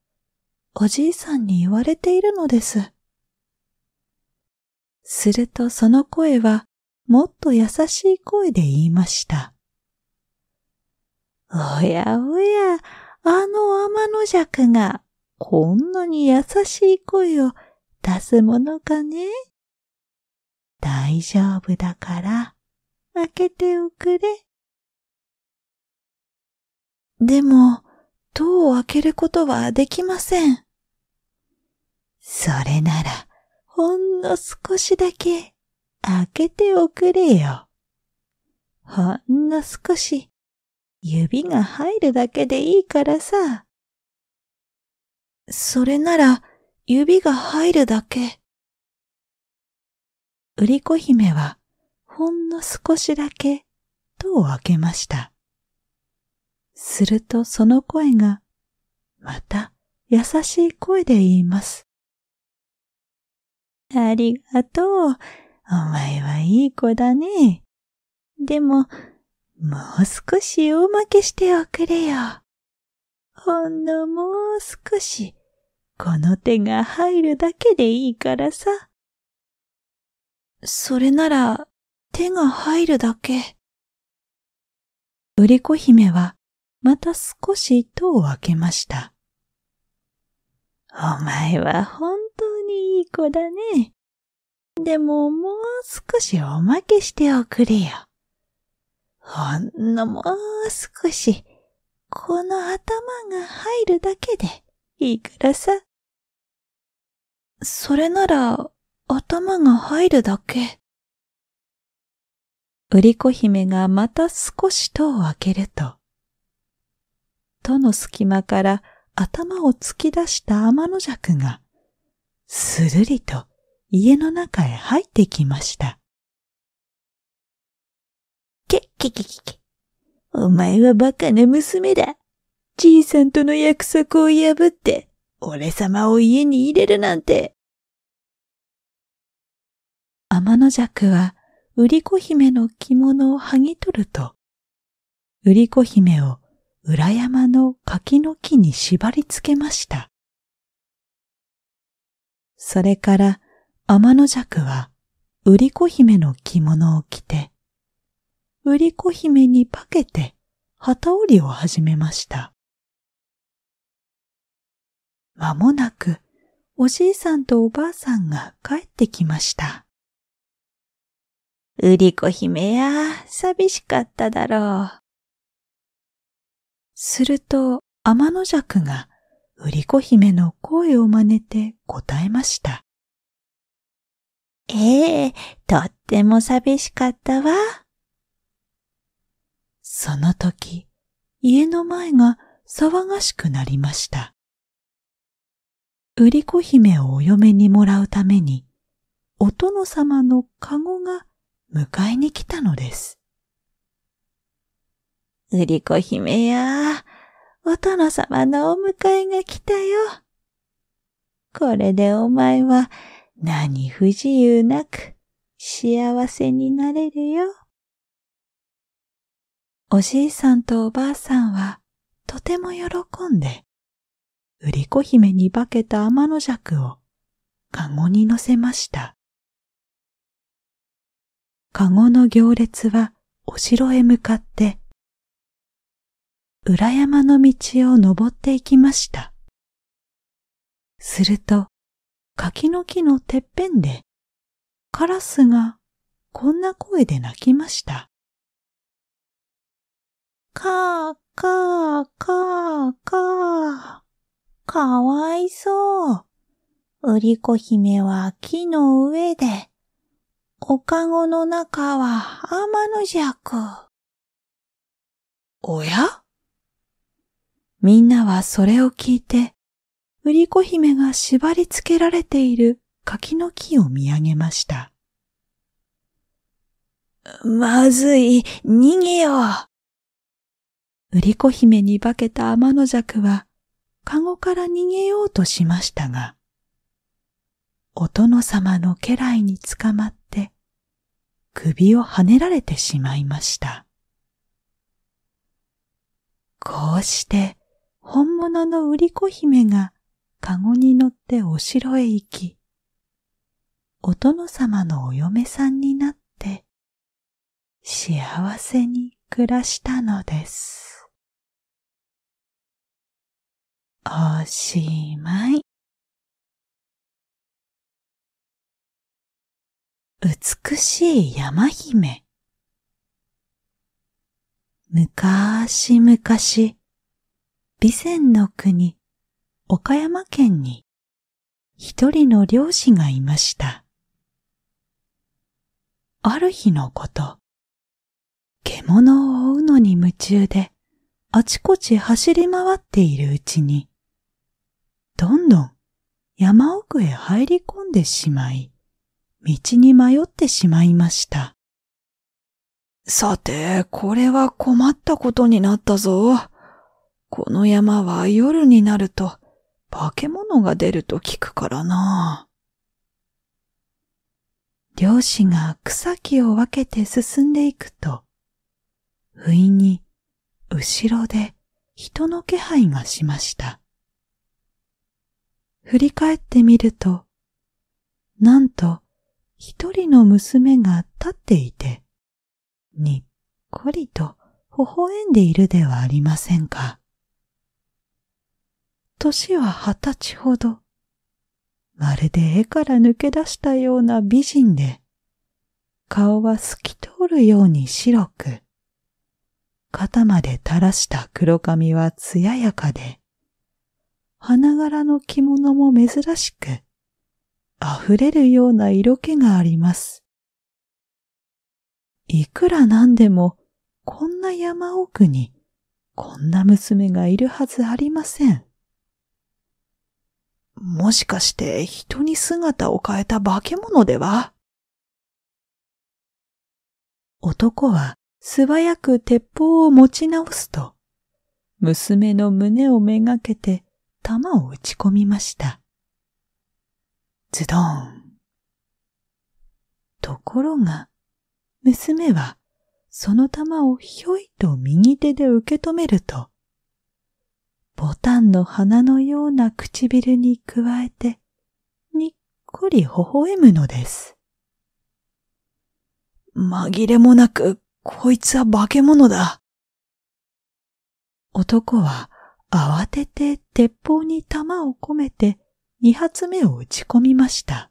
おじいさんに言われているのです。するとその声はもっと優しい声で言いました。おやおや、あの天の尺がこんなに優しい声を出すものかね大丈夫だから開けておくれ。でも、戸を開けることはできません。それなら、ほんの少しだけ開けておくれよ。ほんの少し指が入るだけでいいからさ。それなら指が入るだけ。売り子姫はほんの少しだけ戸を開けました。するとその声がまた優しい声で言います。ありがとう。お前はいい子だね。でも、もう少し大負けしておくれよ。ほんのもう少し、この手が入るだけでいいからさ。それなら、手が入るだけ。売り子姫は、また少し戸を開けました。お前は本当子だね。でももう少しおまけしておくれよ。ほんのもう少し、この頭が入るだけでいいからさ。それなら、頭が入るだけ。売り子姫がまた少し戸を開けると、戸の隙間から頭を突き出した天の尺が、するりと家の中へ入ってきました。けけけけけ。お前はバカな娘だ。じいさんとの約束を破って、俺様を家に入れるなんて。天の尺は、売り子姫の着物を剥ぎ取ると、売り子姫を裏山の柿の木に縛り付けました。それから天の尺は売り子姫の着物を着て、売り子姫に化けて旗織りを始めました。まもなくおじいさんとおばあさんが帰ってきました。うりこ姫や、寂しかっただろう。すると、天の尺が売り子姫の声を真似て答えました。ええとっても寂しかったわ。その時、家の前が騒がしくなりました。売り子姫をお嫁にもらうために、お殿様のかごが迎えに来たのです。売り子姫やー、お殿様のお迎えが来たよ。これでお前は何不自由なく幸せになれるよ。おじいさんとおばあさんはとても喜んで、売り子姫に化けた天の尺をかごに乗せました。かごの行列はお城へ向かって裏山の道を登っていきました。すると、柿の木のてっぺんで、カラスがこんな声で鳴きました。かーかーかーかー。かわいそう。うりこ姫は木の上で、おかごの中は天の弱。おやみんなはそれを聞いて、売り子姫が縛り付けられている柿の木を見上げました。まずい、逃げよう。売り子姫に化けた天の尺は、カゴから逃げようとしましたが、お殿様の家来に捕まって、首をはねられてしまいました。こうして、本物の売り子姫がかごに乗ってお城へ行き、お殿様のお嫁さんになって幸せに暮らしたのです。おしまい。美しい山姫。昔々、備前の国、岡山県に一人の漁師がいました。ある日のこと、獣を追うのに夢中で、あちこち走り回っているうちに、どんどん山奥へ入り込んでしまい、道に迷ってしまいました。さて、これは困ったことになったぞ。この山は夜になると化け物が出ると聞くからな。漁師が草木を分けて進んでいくと、不意に後ろで人の気配がしました。振り返ってみると、なんと一人の娘が立っていて、にっこりと微笑んでいるではありませんか。年は二十歳ほど。まるで絵から抜け出したような美人で、顔は透き通るように白く、肩まで垂らした黒髪は艶やかで、花柄の着物も珍しく、溢れるような色気があります。いくらなんでも、こんな山奥に、こんな娘がいるはずありません。もしかして人に姿を変えた化け物では男は素早く鉄砲を持ち直すと、娘の胸をめがけて弾を打ち込みました。ズドン。ところが、娘はその弾をひょいと右手で受け止めると、ボタンの花のような唇に加えて、にっこり微笑むのです。紛れもなく、こいつは化け物だ。男は慌てて鉄砲に弾を込めて二発目を打ち込みました。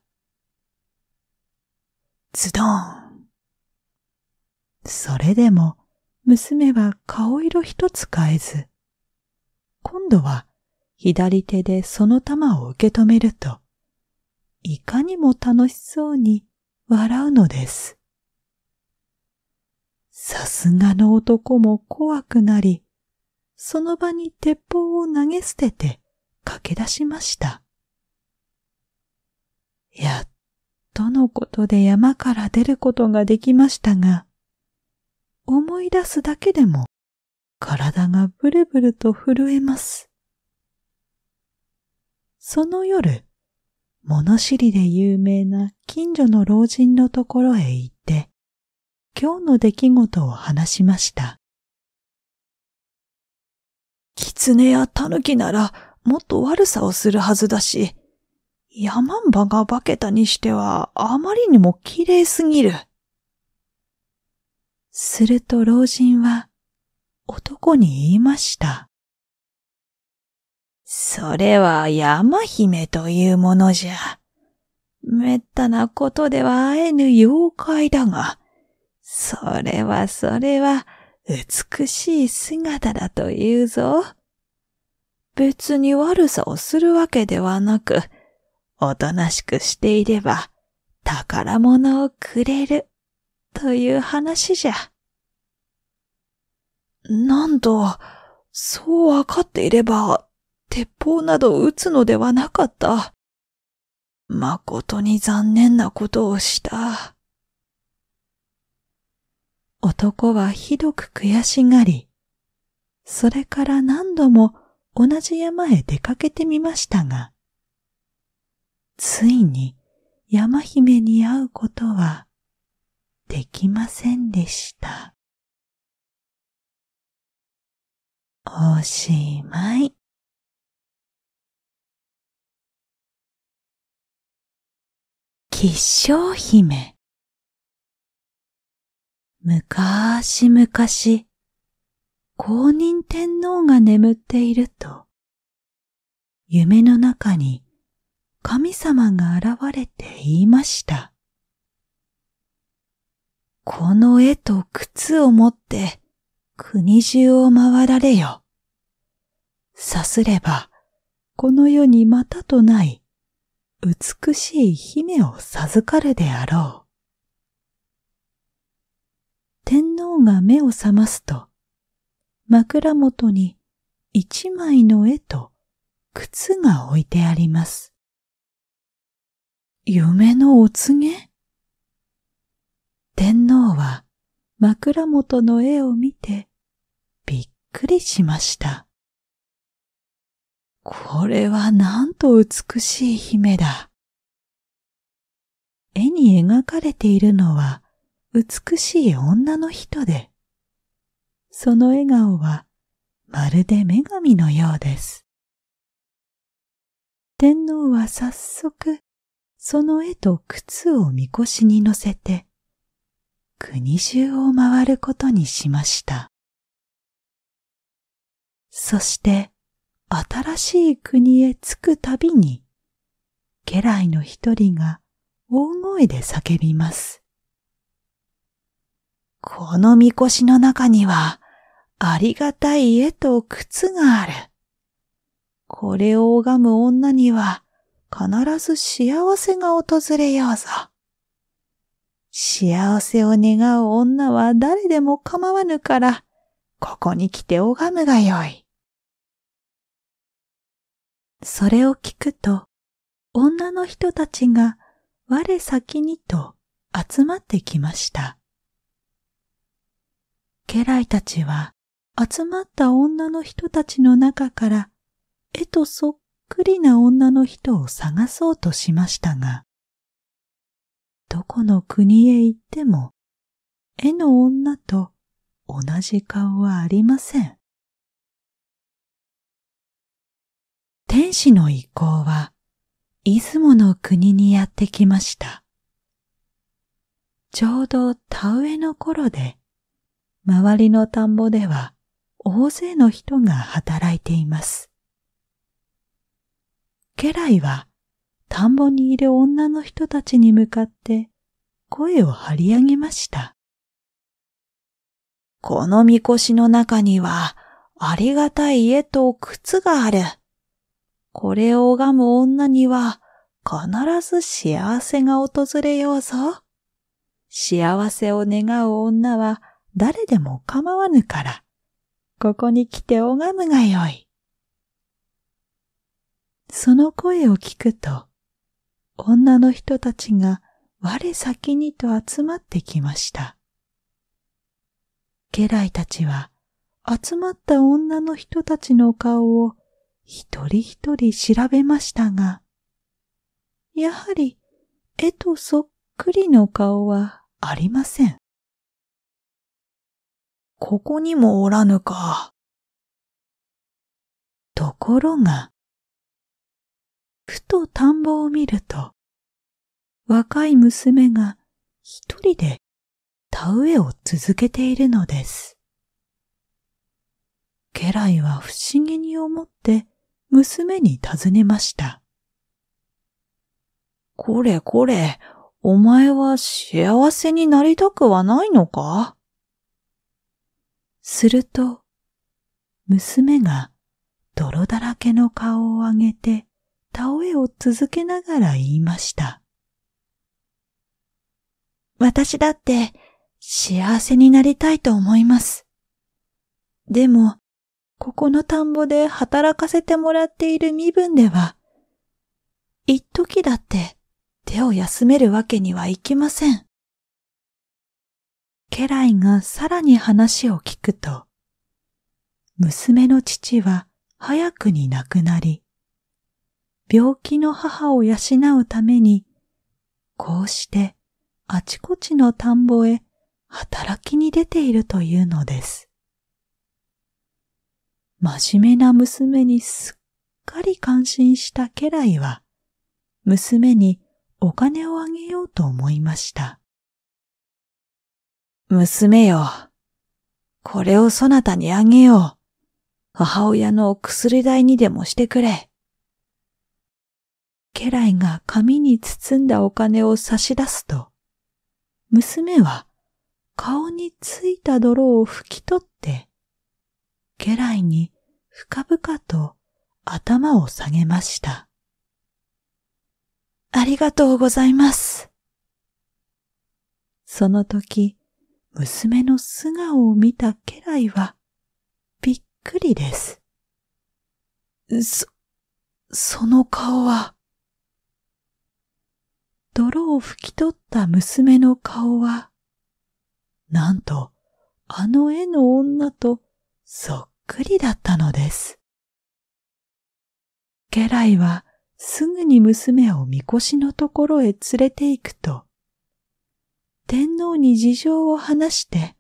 ズドン。それでも娘は顔色一つ変えず、今度は左手でその玉を受け止めると、いかにも楽しそうに笑うのです。さすがの男も怖くなり、その場に鉄砲を投げ捨てて駆け出しました。やっとのことで山から出ることができましたが、思い出すだけでも体がブルブルと震えます。その夜、物知りで有名な近所の老人のところへ行って、今日の出来事を話しました。狐や狸ならもっと悪さをするはずだし、山んばが化けたにしてはあまりにも綺麗すぎる。すると老人は男に言いました。それは山姫というものじゃ。めったなことでは会えぬ妖怪だが、それはそれは美しい姿だというぞ。別に悪さをするわけではなく、おとなしくしていれば宝物をくれるという話じゃ。なんと、そうわかっていれば、鉄砲など撃つのではなかった。誠に残念なことをした。男はひどく悔しがり、それから何度も同じ山へ出かけてみましたが、ついに山姫に会うことはできませんでした。おしまい。吉祥姫むかしむかし、公認天皇が眠っていると、夢の中に神様が現れて言いました。この絵と靴を持って、国中を回られよ。さすれば、この世にまたとない美しい姫を授かるであろう。天皇が目を覚ますと、枕元に一枚の絵と靴が置いてあります。夢のお告げ天皇は枕元の絵を見てびっくりしました。これはなんと美しい姫だ。絵に描かれているのは美しい女の人で、その笑顔はまるで女神のようです。天皇は早速その絵と靴をみこしに乗せて国中を回ることにしました。そして新しい国へ着くたびに、家来の一人が大声で叫びます。このみこしの中には、ありがたい絵と靴がある。これを拝む女には、必ず幸せが訪れようぞ。幸せを願う女は誰でも構わぬから、ここに来て拝むがよい。それを聞くと、女の人たちが我先にと集まってきました。家来たちは集まった女の人たちの中から、絵とそっくりな女の人を探そうとしましたが、どこの国へ行っても、絵の女と同じ顔はありません。天使の意向は、出雲の国にやってきました。ちょうど田植えの頃で、周りの田んぼでは大勢の人が働いています。家来は田んぼにいる女の人たちに向かって声を張り上げました。このみこしの中にはありがたい家と靴がある。これを拝む女には必ず幸せが訪れようぞ。幸せを願う女は誰でも構わぬから、ここに来て拝むがよい。その声を聞くと、女の人たちが我先にと集まってきました。家来たちは集まった女の人たちの顔を一人一人調べましたが、やはり絵とそっくりの顔はありません。ここにもおらぬか。ところが、ふと田んぼを見ると、若い娘が一人で田植えを続けているのです。家来は不思議に思って娘に尋ねました。これこれ、お前は幸せになりたくはないのかすると、娘が泥だらけの顔を上げて植えを続けながら言いました。私だって幸せになりたいと思います。でも、ここの田んぼで働かせてもらっている身分では、一時だって手を休めるわけにはいきません。家来がさらに話を聞くと、娘の父は早くに亡くなり、病気の母を養うために、こうしてあちこちの田んぼへ働きに出ているというのです。真面目な娘にすっかり感心した家来は、娘にお金をあげようと思いました。娘よ、これをそなたにあげよう。母親の薬代にでもしてくれ。家来が紙に包んだお金を差し出すと、娘は顔についた泥を拭き取って、家来に深々と頭を下げました。ありがとうございます。その時、娘の素顔を見た家来は、びっくりです。そ、その顔は、泥を拭き取った娘の顔は、なんと、あの絵の女とそっくりだったのです。家来はすぐに娘をみこしのところへ連れて行くと、天皇に事情を話して、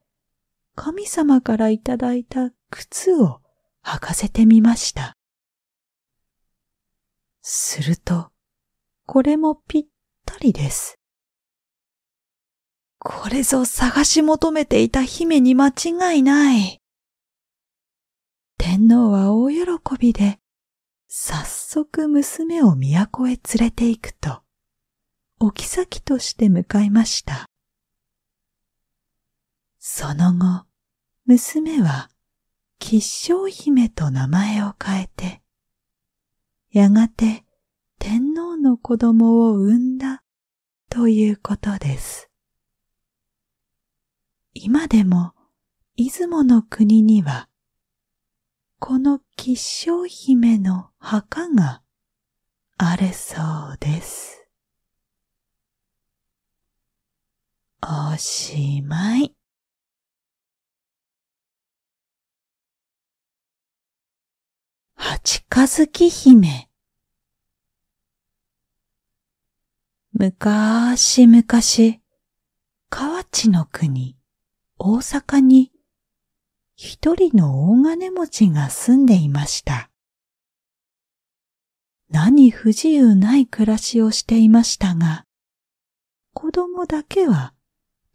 神様からいただいた靴を履かせてみました。すると、これもぴっったりです。これぞ探し求めていた姫に間違いない。天皇は大喜びで、早速娘を都へ連れて行くと、お妃として向かいました。その後、娘は、吉祥姫と名前を変えて、やがて天皇の子供を産んだということです。今でも出雲の国にはこの吉祥姫の墓があれそうです。おしまい。八日月姫むかーしむかし、河内の国、大阪に、一人の大金持ちが住んでいました。何不自由ない暮らしをしていましたが、子供だけは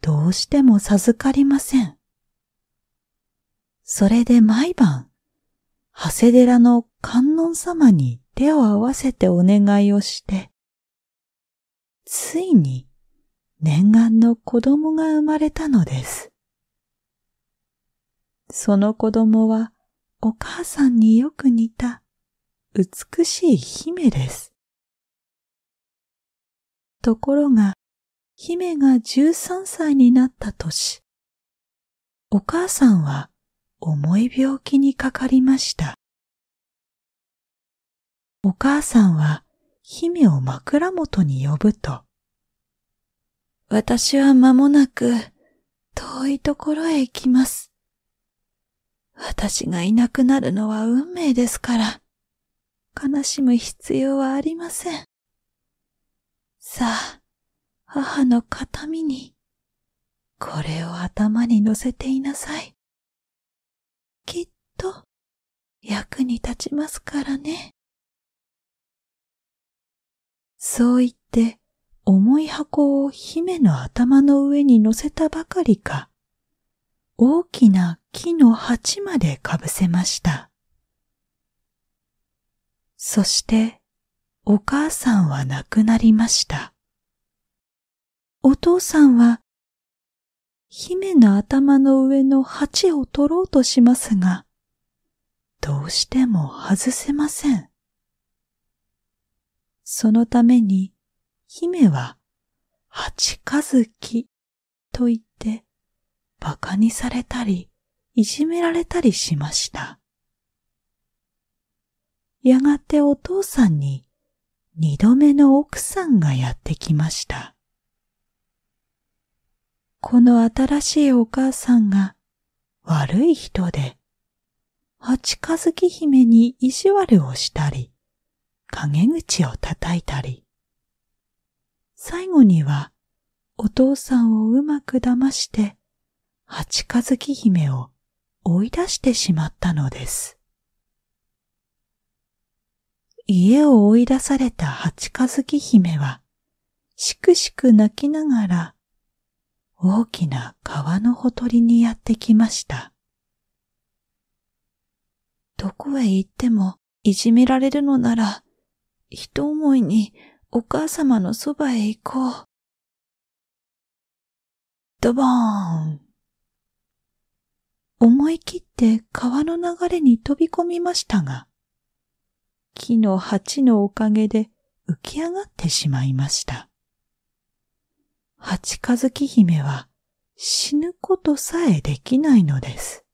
どうしても授かりません。それで毎晩、長谷寺の観音様に手を合わせてお願いをして、ついに念願の子供が生まれたのです。その子供はお母さんによく似た美しい姫です。ところが、姫が13歳になった年、お母さんは重い病気にかかりました。お母さんは姫を枕元に呼ぶと、私は間もなく遠いところへ行きます。私がいなくなるのは運命ですから、悲しむ必要はありません。さあ、母の形見に、これを頭に乗せていなさい。きっと、役に立ちますからね。そう言って重い箱を姫の頭の上に乗せたばかりか、大きな木の鉢までかぶせました。そしてお母さんは亡くなりました。お父さんは姫の頭の上の鉢を取ろうとしますが、どうしても外せません。そのために、姫は、八かずきと言って、馬鹿にされたり、いじめられたりしました。やがてお父さんに二度目の奥さんがやってきました。この新しいお母さんが悪い人で、八日月姫に意地悪をしたり、陰口を叩いたり、最後にはお父さんをうまく騙して八ずき姫を追い出してしまったのです。家を追い出された八ずき姫は、しくしく泣きながら、大きな川のほとりにやってきました。どこへ行ってもいじめられるのなら、一思いにお母様のそばへ行こう。ドボーン。思い切って川の流れに飛び込みましたが、木の鉢のおかげで浮き上がってしまいました。八ずき姫は死ぬことさえできないのです。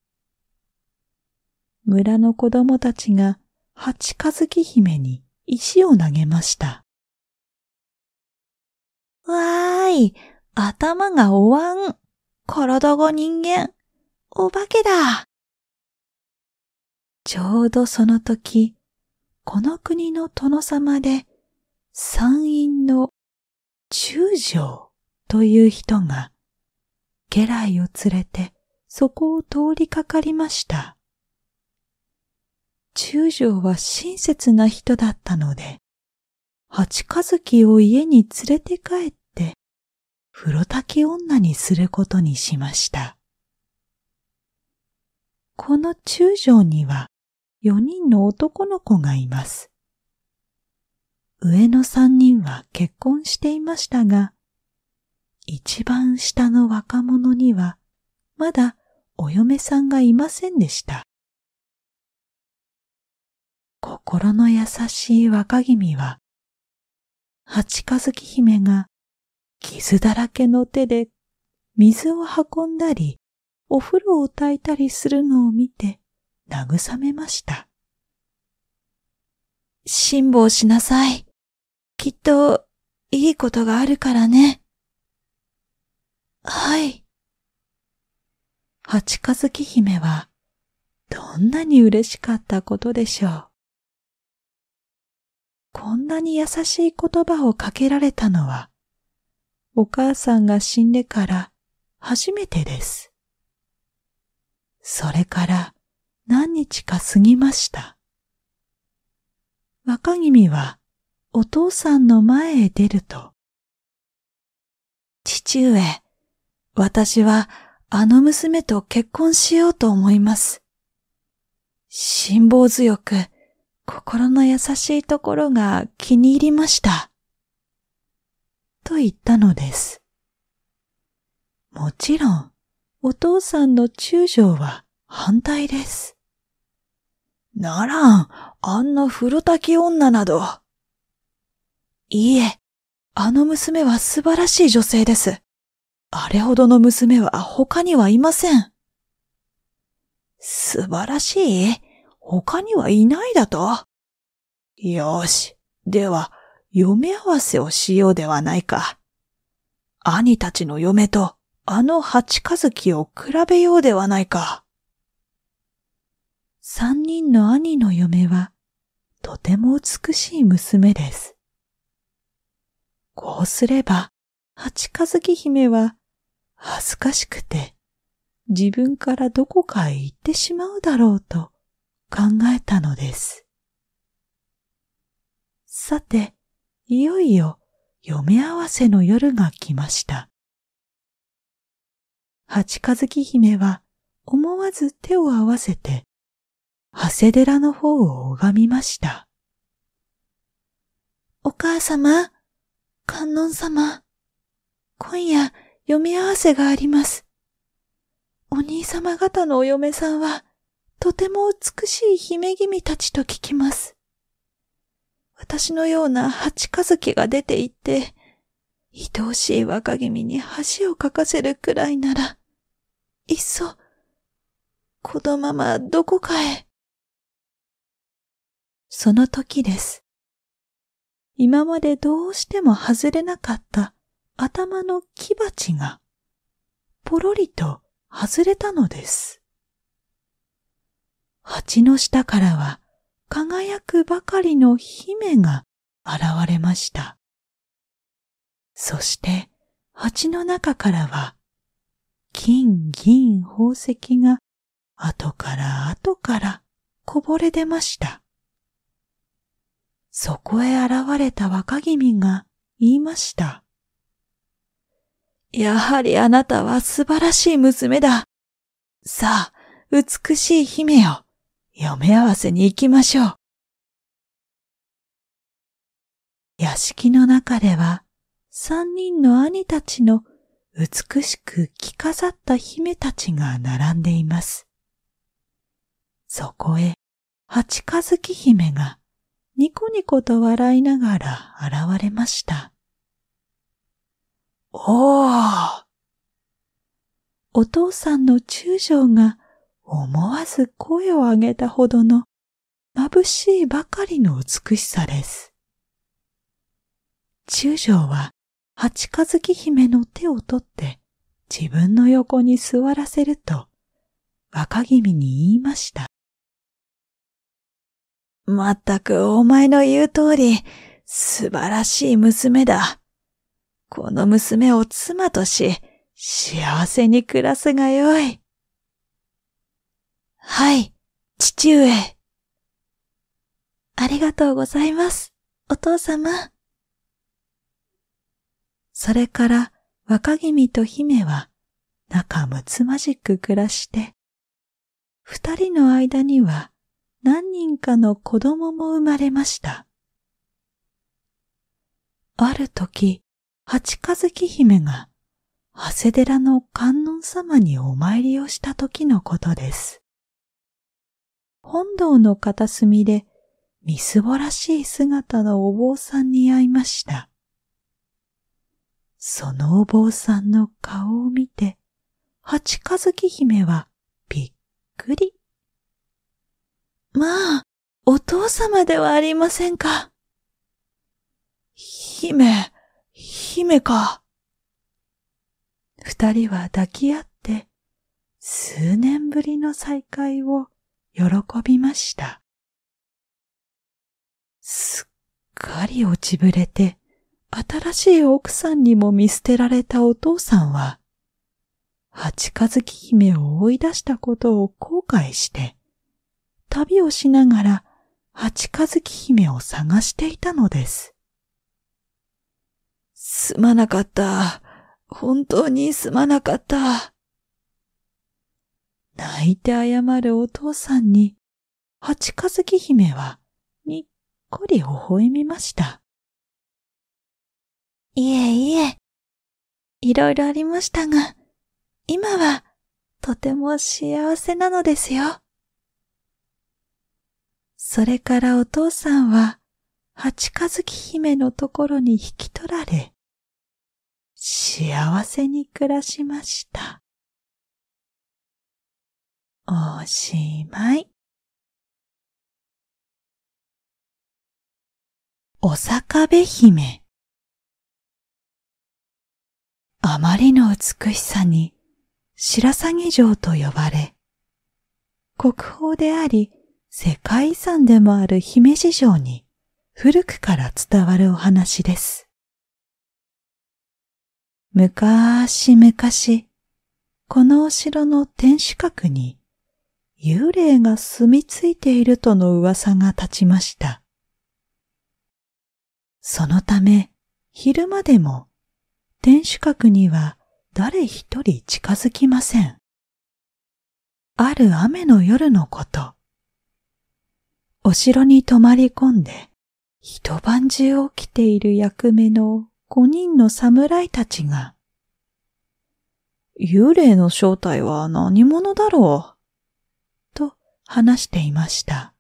村の子供たちが八ずき姫に石を投げました。わーい、頭がおわん。体が人間。お化けだ。ちょうどその時、この国の殿様で、山陰の中将という人が、家来を連れてそこを通りかかりました。中将は親切な人だったので、八日月を家に連れて帰って、風呂炊き女にすることにしました。この中将には4人の男の子がいます。上の3人は結婚していましたが、一番下の若者にはまだお嫁さんがいませんでした。心の優しい若君は、八ずき姫が傷だらけの手で水を運んだり、お風呂を焚いたりするのを見て慰めました。辛抱しなさい。きっといいことがあるからね。はい。八ずき姫はどんなに嬉しかったことでしょう。こんなに優しい言葉をかけられたのは、お母さんが死んでから初めてです。それから何日か過ぎました。若君はお父さんの前へ出ると、父上、私はあの娘と結婚しようと思います。辛抱強く、心の優しいところが気に入りました。と言ったのです。もちろん、お父さんの中将は反対です。ならん、あんな古滝女など。いいえ、あの娘は素晴らしい女性です。あれほどの娘は他にはいません。素晴らしい他にはいないだとよし。では、嫁合わせをしようではないか。兄たちの嫁とあの八日樹を比べようではないか。三人の兄の嫁はとても美しい娘です。こうすれば、八日月姫は恥ずかしくて自分からどこかへ行ってしまうだろうと考えたのです。さて、いよいよ読み合わせの夜が来ました。八ずき姫は思わず手を合わせて、長谷寺の方を拝みました。お母様、観音様、今夜読み合わせがあります。お兄様方のお嫁さんは、とても美しい姫君たちと聞きます。私のような八家きが出て行って、愛おしい若君に恥をかかせるくらいなら、いっそ、このままどこかへ。その時です。今までどうしても外れなかった頭の木鉢が、ぽろりと外れたのです。鉢の下からは輝くばかりの姫が現れました。そして鉢の中からは金銀宝石が後から後からこぼれ出ました。そこへ現れた若君が言いました。やはりあなたは素晴らしい娘だ。さあ、美しい姫よ。読み合わせに行きましょう。屋敷の中では、三人の兄たちの美しく着飾った姫たちが並んでいます。そこへ、八ず月姫がニコニコと笑いながら現れました。おおお父さんの中将が思わず声を上げたほどの眩しいばかりの美しさです。中将は八日月姫の手を取って自分の横に座らせると若君に言いました。まったくお前の言う通り素晴らしい娘だ。この娘を妻とし幸せに暮らすがよい。はい、父上。ありがとうございます、お父様。それから若君と姫は仲睦まじく暮らして、二人の間には何人かの子供も生まれました。ある時、八日月姫が、長谷寺の観音様にお参りをした時のことです。本堂の片隅でみすぼらしい姿のお坊さんに会いました。そのお坊さんの顔を見て、八ずき姫はびっくり。まあ、お父様ではありませんか。姫、姫か。二人は抱き合って、数年ぶりの再会を喜びました。すっかり落ちぶれて、新しい奥さんにも見捨てられたお父さんは、八か月姫を追い出したことを後悔して、旅をしながら八か月姫を探していたのです。すまなかった。本当にすまなかった。泣いて謝るお父さんに、八ずき姫はにっこり微笑みました。いえいえ、いろいろありましたが、今はとても幸せなのですよ。それからお父さんは、八ずき姫のところに引き取られ、幸せに暮らしました。おしまい。おさかべ姫。あまりの美しさに白鷺城と呼ばれ、国宝であり世界遺産でもある姫路城に古くから伝わるお話です。昔々、このお城の天守閣に幽霊が住み着いているとの噂が立ちました。そのため、昼間でも、天守閣には誰一人近づきません。ある雨の夜のこと、お城に泊まり込んで、一晩中起きている役目の五人の侍たちが、幽霊の正体は何者だろう話していました。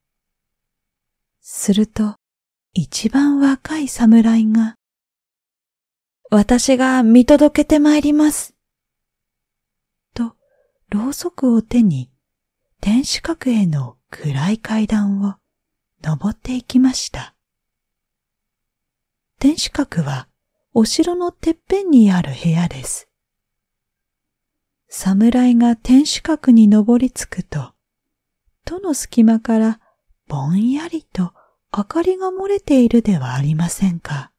すると、一番若い侍が、私が見届けてまいります。と、ろうそくを手に、天守閣への暗い階段を登っていきました。天守閣はお城のてっぺんにある部屋です。侍が天守閣に登りつくと、戸の隙間からぼんやりと明かりが漏れているではありませんか。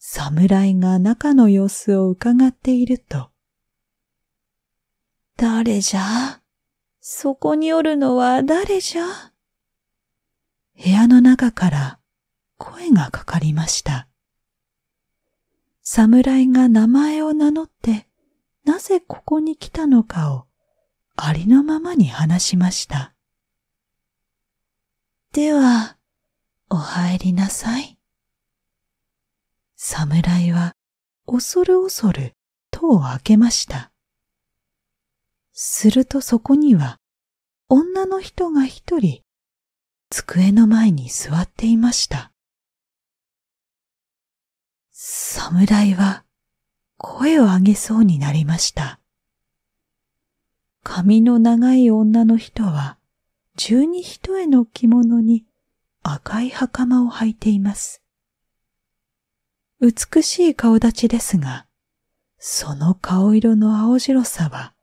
侍が中の様子を伺っていると、誰じゃそこにおるのは誰じゃ部屋の中から声がかかりました。侍が名前を名乗って、なぜここに来たのかをありのままに話しました。では、お入りなさい。侍は恐る恐る戸を開けました。するとそこには女の人が一人机の前に座っていました。侍は声を上げそうになりました。髪の長い女の人は、十二人への着物に赤い袴を履いています。美しい顔立ちですが、その顔色の青白さは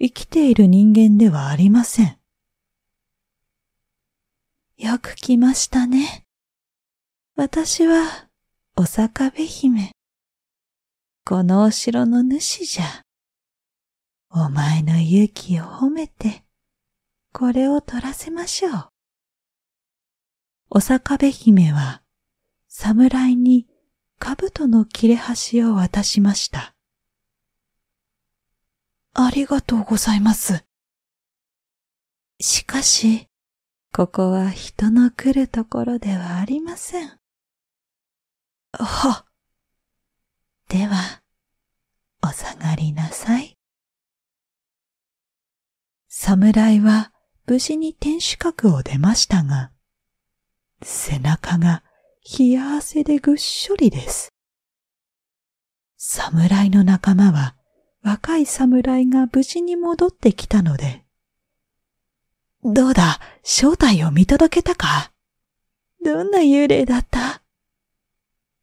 生きている人間ではありません。よく来ましたね。私は、お酒部姫。このお城の主じゃ。お前の勇気を褒めて、これを取らせましょう。おかべ姫は、侍に兜の切れ端を渡しました。ありがとうございます。しかし、ここは人の来るところではありません。は。では、お下がりなさい。侍は無事に天守閣を出ましたが、背中が冷や汗でぐっしょりです。侍の仲間は若い侍が無事に戻ってきたので、どうだ、正体を見届けたかどんな幽霊だった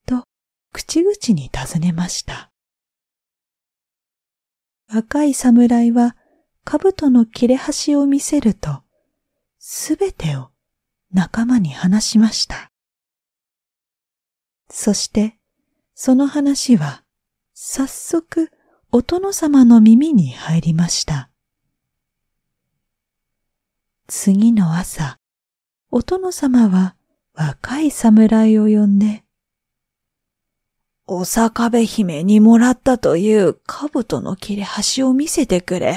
と、口々に尋ねました。若い侍は兜の切れ端を見せると、すべてを仲間に話しました。そして、その話は、早速、お殿様の耳に入りました。次の朝、お殿様は若い侍を呼んで、おかべ姫にもらったという兜の切れ端を見せてくれ。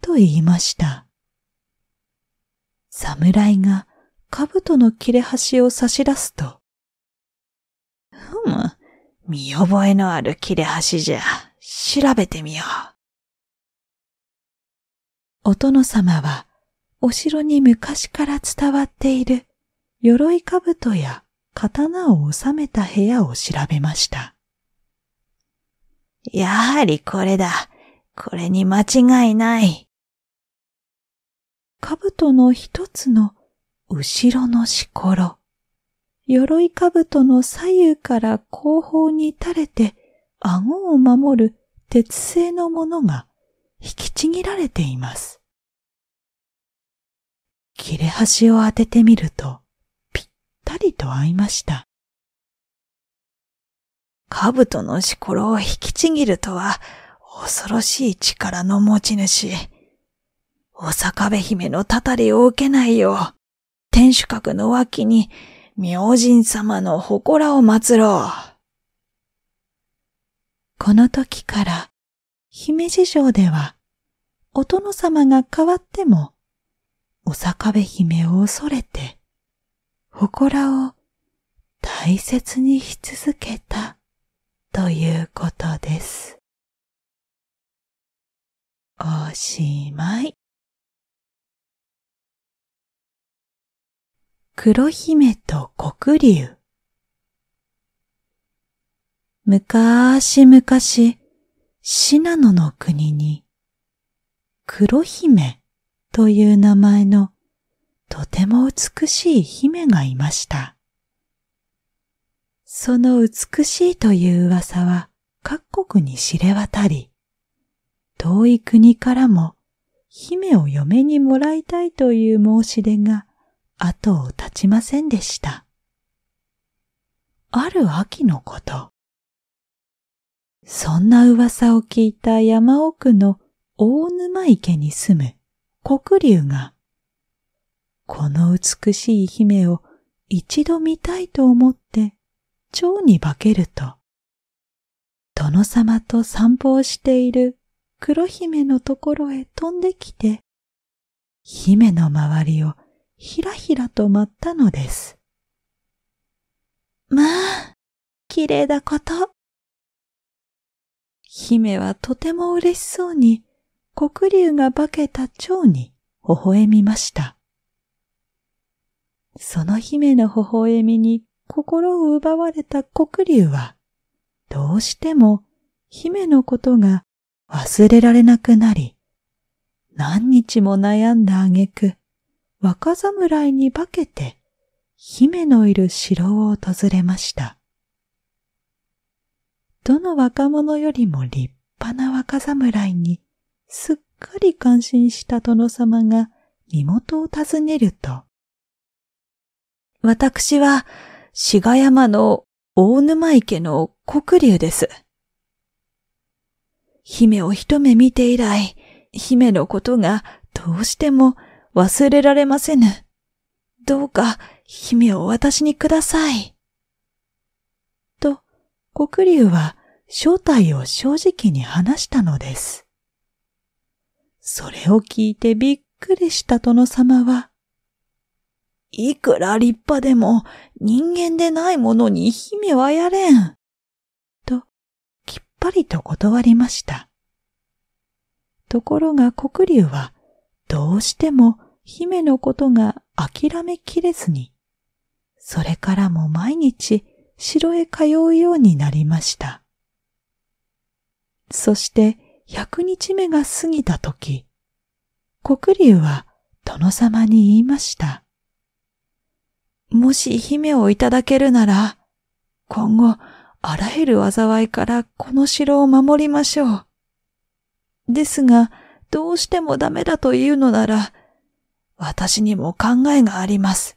と言いました。侍が兜の切れ端を差し出すと、ふむ、見覚えのある切れ端じゃ、調べてみよう。お殿様は、お城に昔から伝わっている鎧兜や刀を収めた部屋を調べました。やはりこれだ。これに間違いない。兜の一つの後ろのしころ。鎧兜の左右から後方に垂れて、顎を守る鉄製のものが引きちぎられています。切れ端を当ててみると、ぴったりと合いました。兜のしころを引きちぎるとは、恐ろしい力の持ち主。お坂部姫のたたりを受けないよう、天守閣の脇に明神様の祠を祀ろう。この時から、姫路城では、お殿様が変わっても、お坂部姫を恐れて、祠を大切にし続けたということです。おしまい。黒姫と黒竜。むかしむかし、シナノの国に、黒姫という名前のとても美しい姫がいました。その美しいという噂は各国に知れ渡り、遠い国からも姫を嫁にもらいたいという申し出が後を絶ちませんでした。ある秋のこと。そんな噂を聞いた山奥の大沼池に住む黒竜が、この美しい姫を一度見たいと思って蝶に化けると、殿様と散歩をしている黒姫のところへ飛んできて、姫の周りをひらひらと舞ったのです。まあ、綺麗だこと。姫はとても嬉しそうに、黒竜が化けた蝶に微笑みました。その姫の微笑みに心を奪われた黒竜は、どうしても姫のことが忘れられなくなり、何日も悩んだ挙句、若侍に化けて姫のいる城を訪れました。どの若者よりも立派な若侍にすっかり感心した殿様が身元を尋ねると、私は、志賀山の大沼池の黒竜です。姫を一目見て以来、姫のことがどうしても忘れられませぬ。どうか、姫を私にください。と、黒竜は正体を正直に話したのです。それを聞いてびっくりした殿様は、いくら立派でも人間でないものに姫はやれん。と、きっぱりと断りました。ところが黒竜はどうしても姫のことが諦めきれずに、それからも毎日城へ通うようになりました。そして百日目が過ぎた時、黒竜は殿様に言いました。もし姫をいただけるなら、今後あらゆる災いからこの城を守りましょう。ですが、どうしてもダメだというのなら、私にも考えがあります。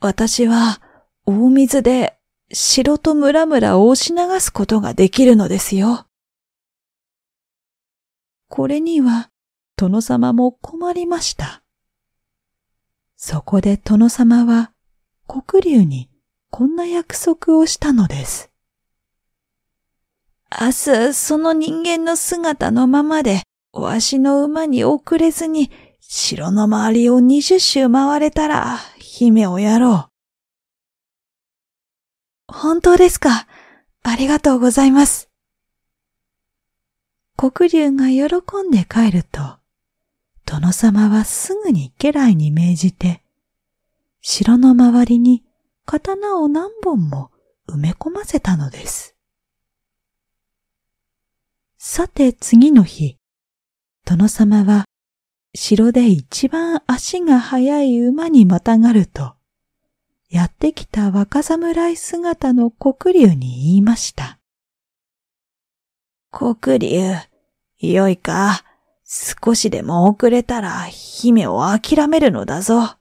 私は大水で城と村々を押し流すことができるのですよ。これには殿様も困りました。そこで殿様は黒竜にこんな約束をしたのです。明日その人間の姿のままでわしの馬に遅れずに、城の周りを二十周回れたら、姫をやろう。本当ですか。ありがとうございます。黒竜が喜んで帰ると、殿様はすぐに家来に命じて、城の周りに刀を何本も埋め込ませたのです。さて次の日、殿様は城で一番足が速い馬にまたがると、やってきた若侍姿の黒竜に言いました。黒竜、よいか、少しでも遅れたら姫を諦めるのだぞ。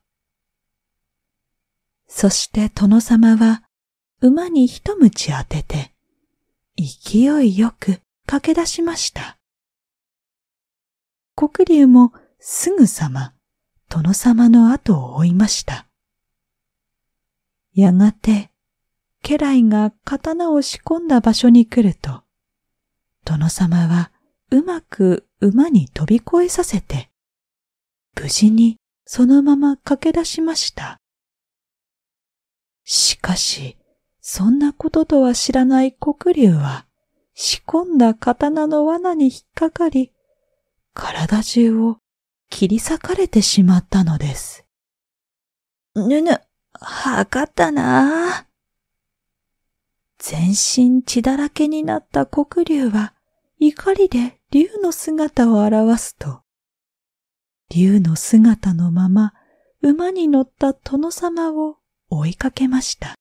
そして殿様は馬に一鞭当てて、勢いよく駆け出しました。黒竜もすぐさま殿様の後を追いました。やがて、家来が刀を仕込んだ場所に来ると、殿様はうまく馬に飛び越えさせて、無事にそのまま駆け出しました。しかし、そんなこととは知らない黒竜は、仕込んだ刀の罠に引っかかり、体中を切り裂かれてしまったのです。ぬぬ、はかったな全身血だらけになった黒竜は怒りで竜の姿を表すと、竜の姿のまま馬に乗った殿様を追いかけました。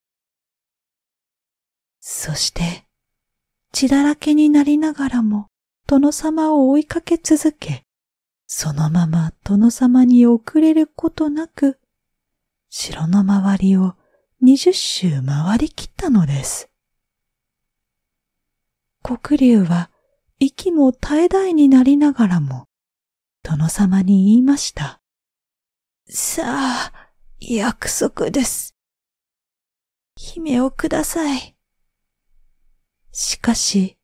そして、血だらけになりながらも、殿様を追いかけ続け、そのまま殿様に遅れることなく、城の周りを二十周回りきったのです。黒竜は息も絶え絶えになりながらも、殿様に言いました。さあ、約束です。姫をください。しかし、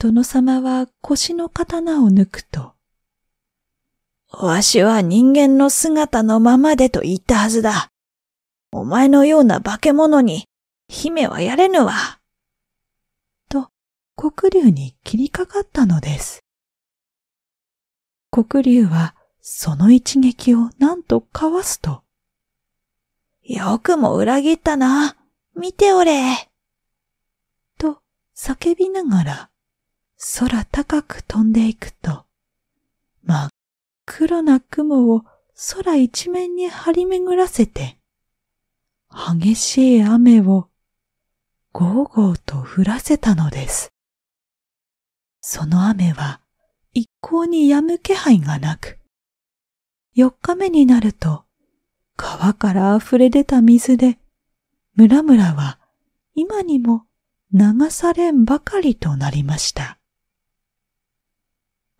殿様は腰の刀を抜くと、わしは人間の姿のままでと言ったはずだ。お前のような化け物に、姫はやれぬわ。と、黒竜に切りかかったのです。黒竜は、その一撃をなんとかわすと。よくも裏切ったな。見ておれ。と、叫びながら、空高く飛んでいくと、真っ黒な雲を空一面に張り巡らせて、激しい雨をゴーゴーと降らせたのです。その雨は一向に止む気配がなく、四日目になると川から溢れ出た水で村々は今にも流されんばかりとなりました。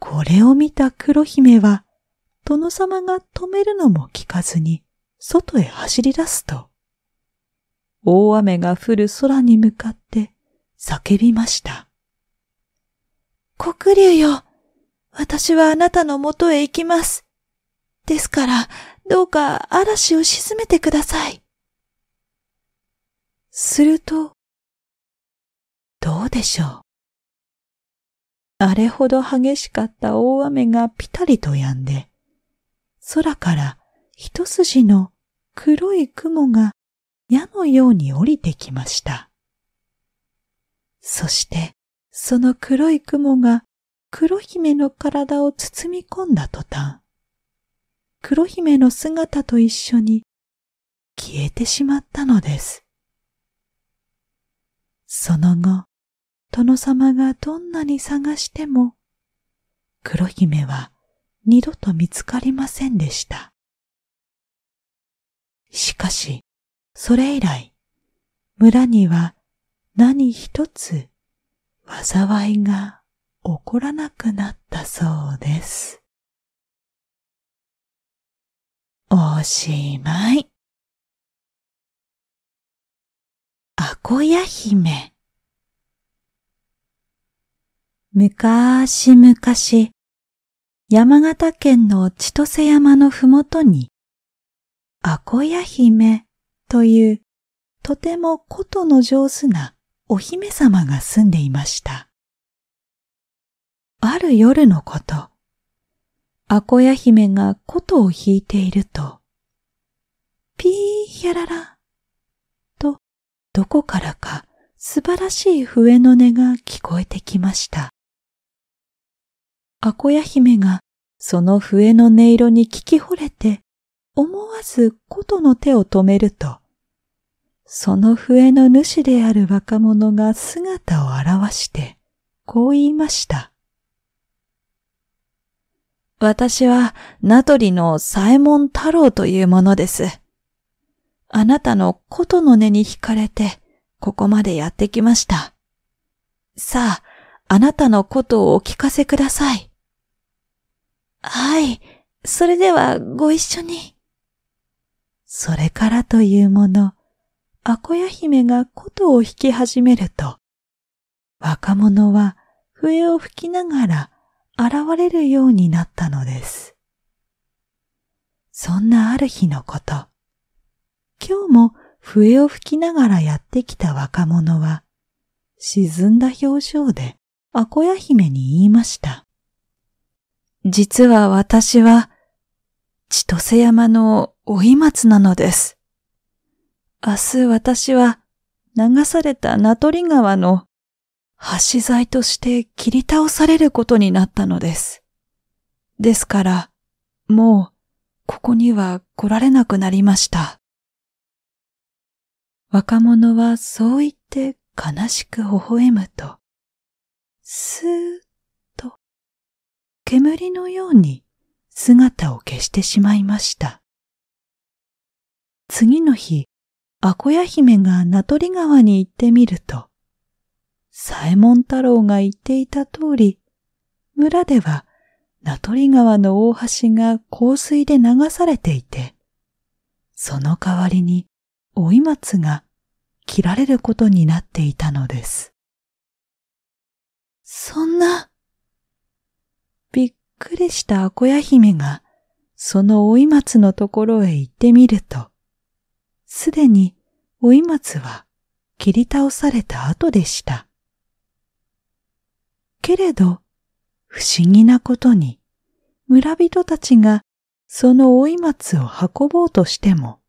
これを見た黒姫は、殿様が止めるのも聞かずに、外へ走り出すと、大雨が降る空に向かって叫びました。黒竜よ、私はあなたの元へ行きます。ですから、どうか嵐を沈めてください。すると、どうでしょう。あれほど激しかった大雨がピタリと止んで、空から一筋の黒い雲が矢のように降りてきました。そしてその黒い雲が黒姫の体を包み込んだ途端、黒姫の姿と一緒に消えてしまったのです。その後、殿様がどんなに探しても、黒姫は二度と見つかりませんでした。しかし、それ以来、村には何一つ災いが起こらなくなったそうです。おしまい。あこや姫。むかーしむかし、山形県の千歳山のふもとに、あこや姫というとてもことの上手なお姫様が住んでいました。ある夜のこと、あこや姫が琴を弾いていると、ピーヒャララ、とどこからか素晴らしい笛の音が聞こえてきました。アコヤ姫がその笛の音色に聞き惚れて、思わず琴の手を止めると、その笛の主である若者が姿を現して、こう言いました。私は名取の左衛門太郎というものです。あなたの琴の音に惹かれて、ここまでやってきました。さあ、あなたのことをお聞かせください。はい。それではご一緒に。それからというもの、アコヤ姫が琴を弾き始めると、若者は笛を吹きながら現れるようになったのです。そんなある日のこと、今日も笛を吹きながらやってきた若者は、沈んだ表情でアコヤ姫に言いました。実は私は、千歳山のおい松なのです。明日私は流された名取川の橋材として切り倒されることになったのです。ですから、もう、ここには来られなくなりました。若者はそう言って悲しく微笑むと、すーと煙のように姿を消してしまいました。次の日、アコヤ姫が名取川に行ってみると、サエモン太郎が言っていた通り、村では名取川の大橋が洪水で流されていて、その代わりに追い松が切られることになっていたのです。そんな、くりしたアコヤ姫が、その追松のところへ行ってみると、すでに追松は切り倒された後でした。けれど、不思議なことに、村人たちがその追松を運ぼうとしても、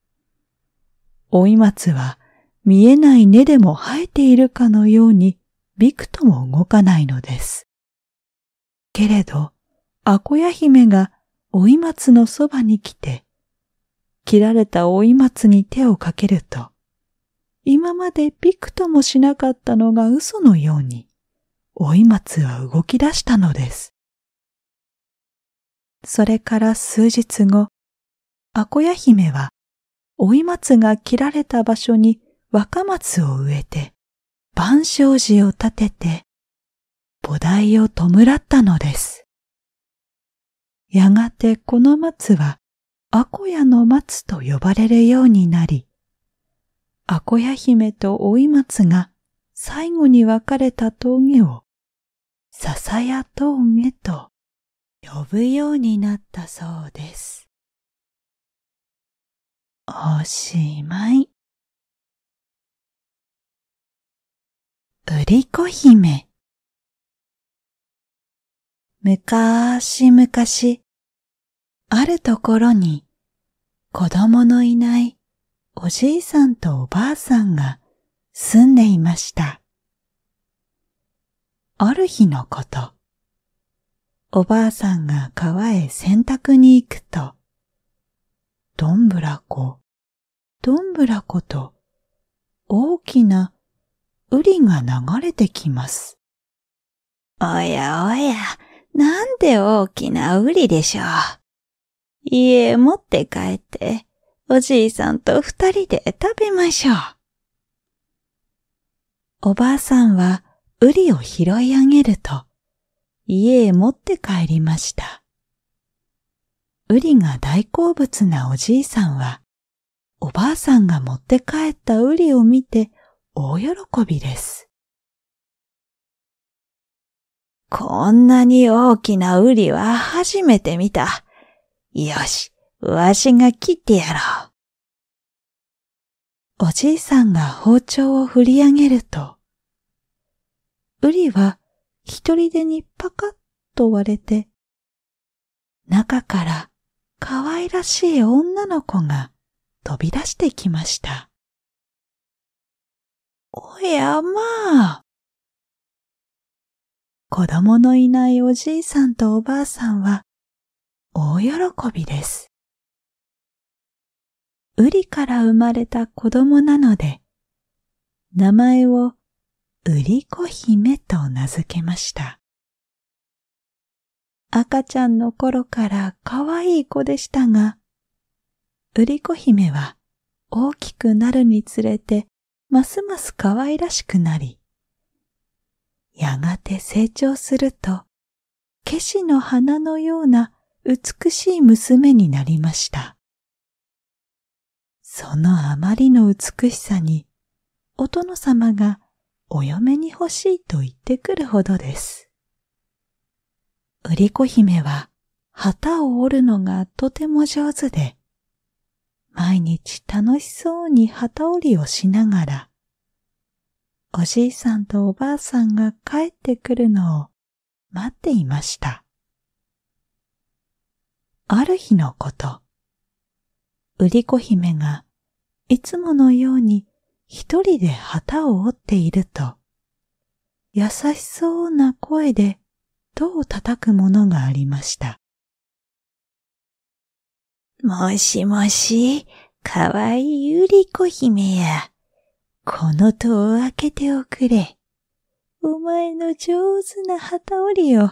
追松は見えない根でも生えているかのようにびくとも動かないのです。けれど、アコヤ姫が追松のそばに来て、切られた追松に手をかけると、今までびくともしなかったのが嘘のように、追松は動き出したのです。それから数日後、アコヤ姫は、追松が切られた場所に若松を植えて、万象寺を建てて、菩提を弔ったのです。やがてこの松はアコヤの松と呼ばれるようになり、アコヤ姫とおい松が最後に分かれた峠を笹や峠と呼ぶようになったそうです。おしまい。売り子姫むかーしむかし、あるところに子供のいないおじいさんとおばあさんが住んでいました。ある日のこと、おばあさんが川へ洗濯に行くと、どんぶらこ、どんぶらこと、大きなうりが流れてきます。おやおや、なんで大きなウリでしょう。家へ持って帰って、おじいさんと二人で食べましょう。おばあさんはウリを拾い上げると、家へ持って帰りました。ウリが大好物なおじいさんは、おばあさんが持って帰ったウリを見て大喜びです。こんなに大きなウリは初めて見た。よし、わしが切ってやろう。おじいさんが包丁を振り上げると、ウリは一人でにパカッと割れて、中から可愛らしい女の子が飛び出してきました。おやまあ。子供のいないおじいさんとおばあさんは大喜びです。ウリから生まれた子供なので、名前をウリコ姫と名付けました。赤ちゃんの頃から可愛い子でしたが、ウリコ姫は大きくなるにつれてますます可愛らしくなり、やがて成長すると、ケシの花のような美しい娘になりました。そのあまりの美しさに、お殿様がお嫁に欲しいと言ってくるほどです。売り子姫は旗を織るのがとても上手で、毎日楽しそうに旗織りをしながら、おじいさんとおばあさんが帰ってくるのを待っていました。ある日のこと、売り子姫がいつものように一人で旗を折っていると、優しそうな声で戸を叩くものがありました。もしもし、かわいいゆりこ姫や。この戸を開けておくれ。お前の上手な旗織りを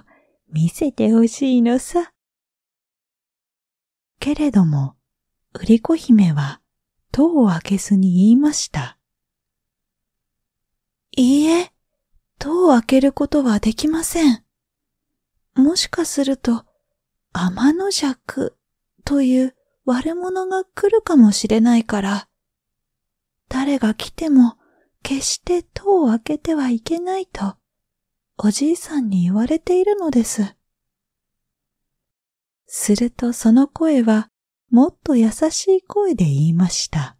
見せてほしいのさ。けれども、売り子姫は戸を開けずに言いました。いいえ、戸を開けることはできません。もしかすると、天の尺という悪者が来るかもしれないから、誰が来ても決して戸を開けてはいけないと、おじいさんに言われているのです。するとその声はもっと優しい声で言いました。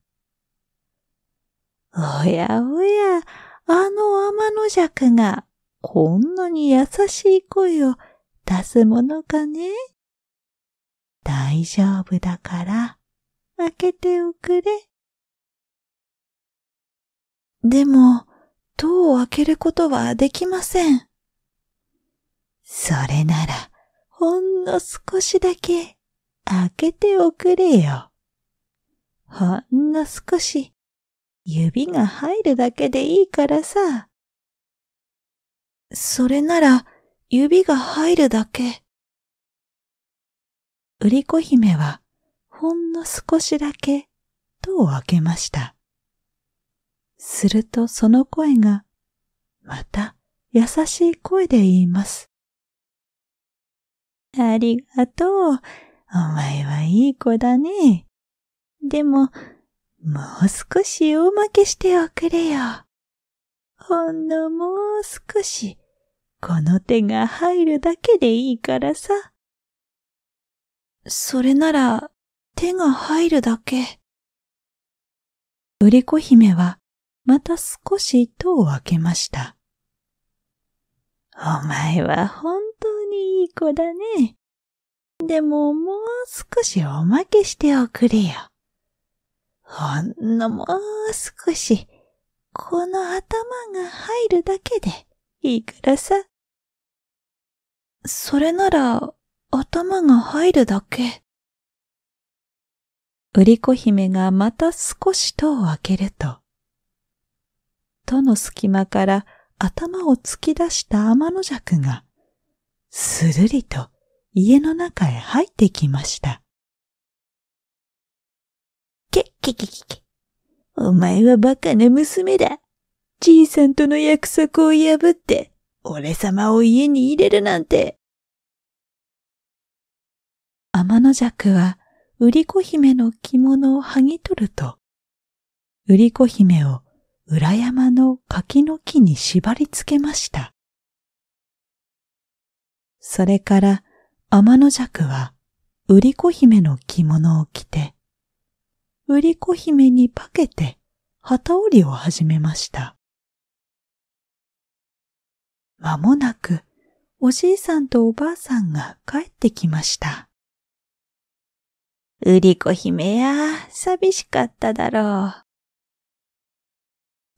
おやおや、あの天の尺がこんなに優しい声を出すものかね大丈夫だから開けておくれ。でも、戸を開けることはできません。それなら、ほんの少しだけ開けておくれよ。ほんの少し、指が入るだけでいいからさ。それなら、指が入るだけ。売り子姫は、ほんの少しだけ、戸を開けました。するとその声が、また優しい声で言います。ありがとう。お前はいい子だね。でも、もう少し大負けしておくれよ。ほんのもう少し、この手が入るだけでいいからさ。それなら、手が入るだけ。売り子姫はまた少し戸を開けました。お前は本当にいい子だね。でももう少しおまけしておくれよ。ほんのもう少し、この頭が入るだけでいいからさ。それなら、頭が入るだけ。売り子姫がまた少し戸を開けると、との隙間から頭を突き出した天の尺が、するりと家の中へ入ってきました。け、けけけけ。お前はバカな娘だ。じいさんとの約束を破って、俺様を家に入れるなんて。天の尺は、売り子姫の着物を剥ぎ取ると、売り子姫を裏山の柿の木に縛り付けました。それから天の尺は売り子姫の着物を着て、売り子姫に化けて旗織りを始めました。まもなくおじいさんとおばあさんが帰ってきました。売り子姫や、寂しかっただろう。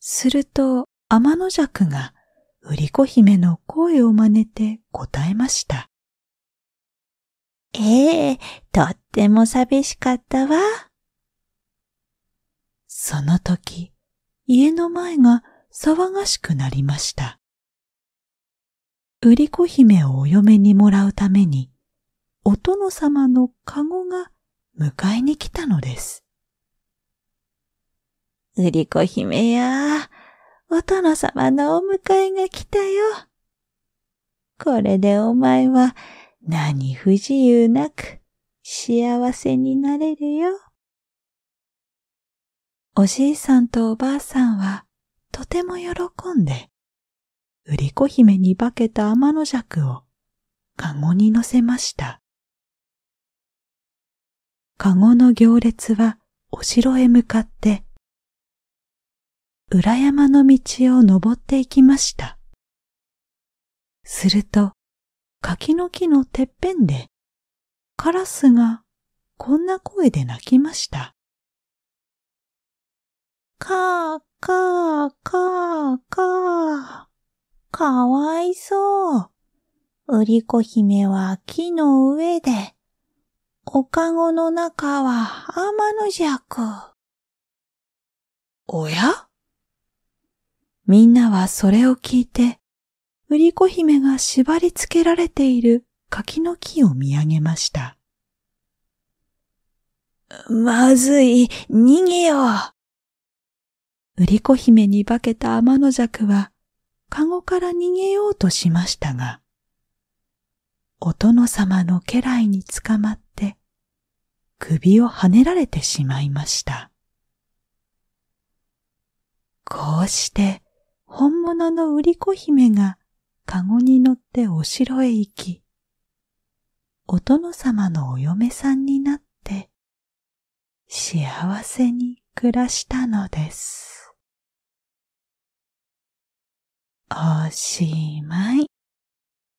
すると天の尺が売子姫の声を真似て答えました。ええとっても寂しかったわ。その時、家の前が騒がしくなりました。売り子姫をお嫁にもらうために、お殿様のかごが迎えに来たのです。うり子姫や、お殿様のお迎えが来たよ。これでお前は何不自由なく幸せになれるよ。おじいさんとおばあさんはとても喜んで、うり子姫に化けた天の尺をかごに乗せました。カゴの行列はお城へ向かって裏山の道を登っていきました。すると、柿の木のてっぺんで、カラスがこんな声で鳴きました。かーかーかーかー。かわいそう。うりこ姫は木の上で、おかごの中は天の弱。おやみんなはそれを聞いて、売り子姫が縛り付けられている柿の木を見上げました。まずい、逃げよう。売り子姫に化けた天の尺は、かごから逃げようとしましたが、お殿様の家来につかまって、首をはねられてしまいました。こうして、本物の売り子姫がカゴに乗ってお城へ行き、お殿様のお嫁さんになって幸せに暮らしたのです。おしまい。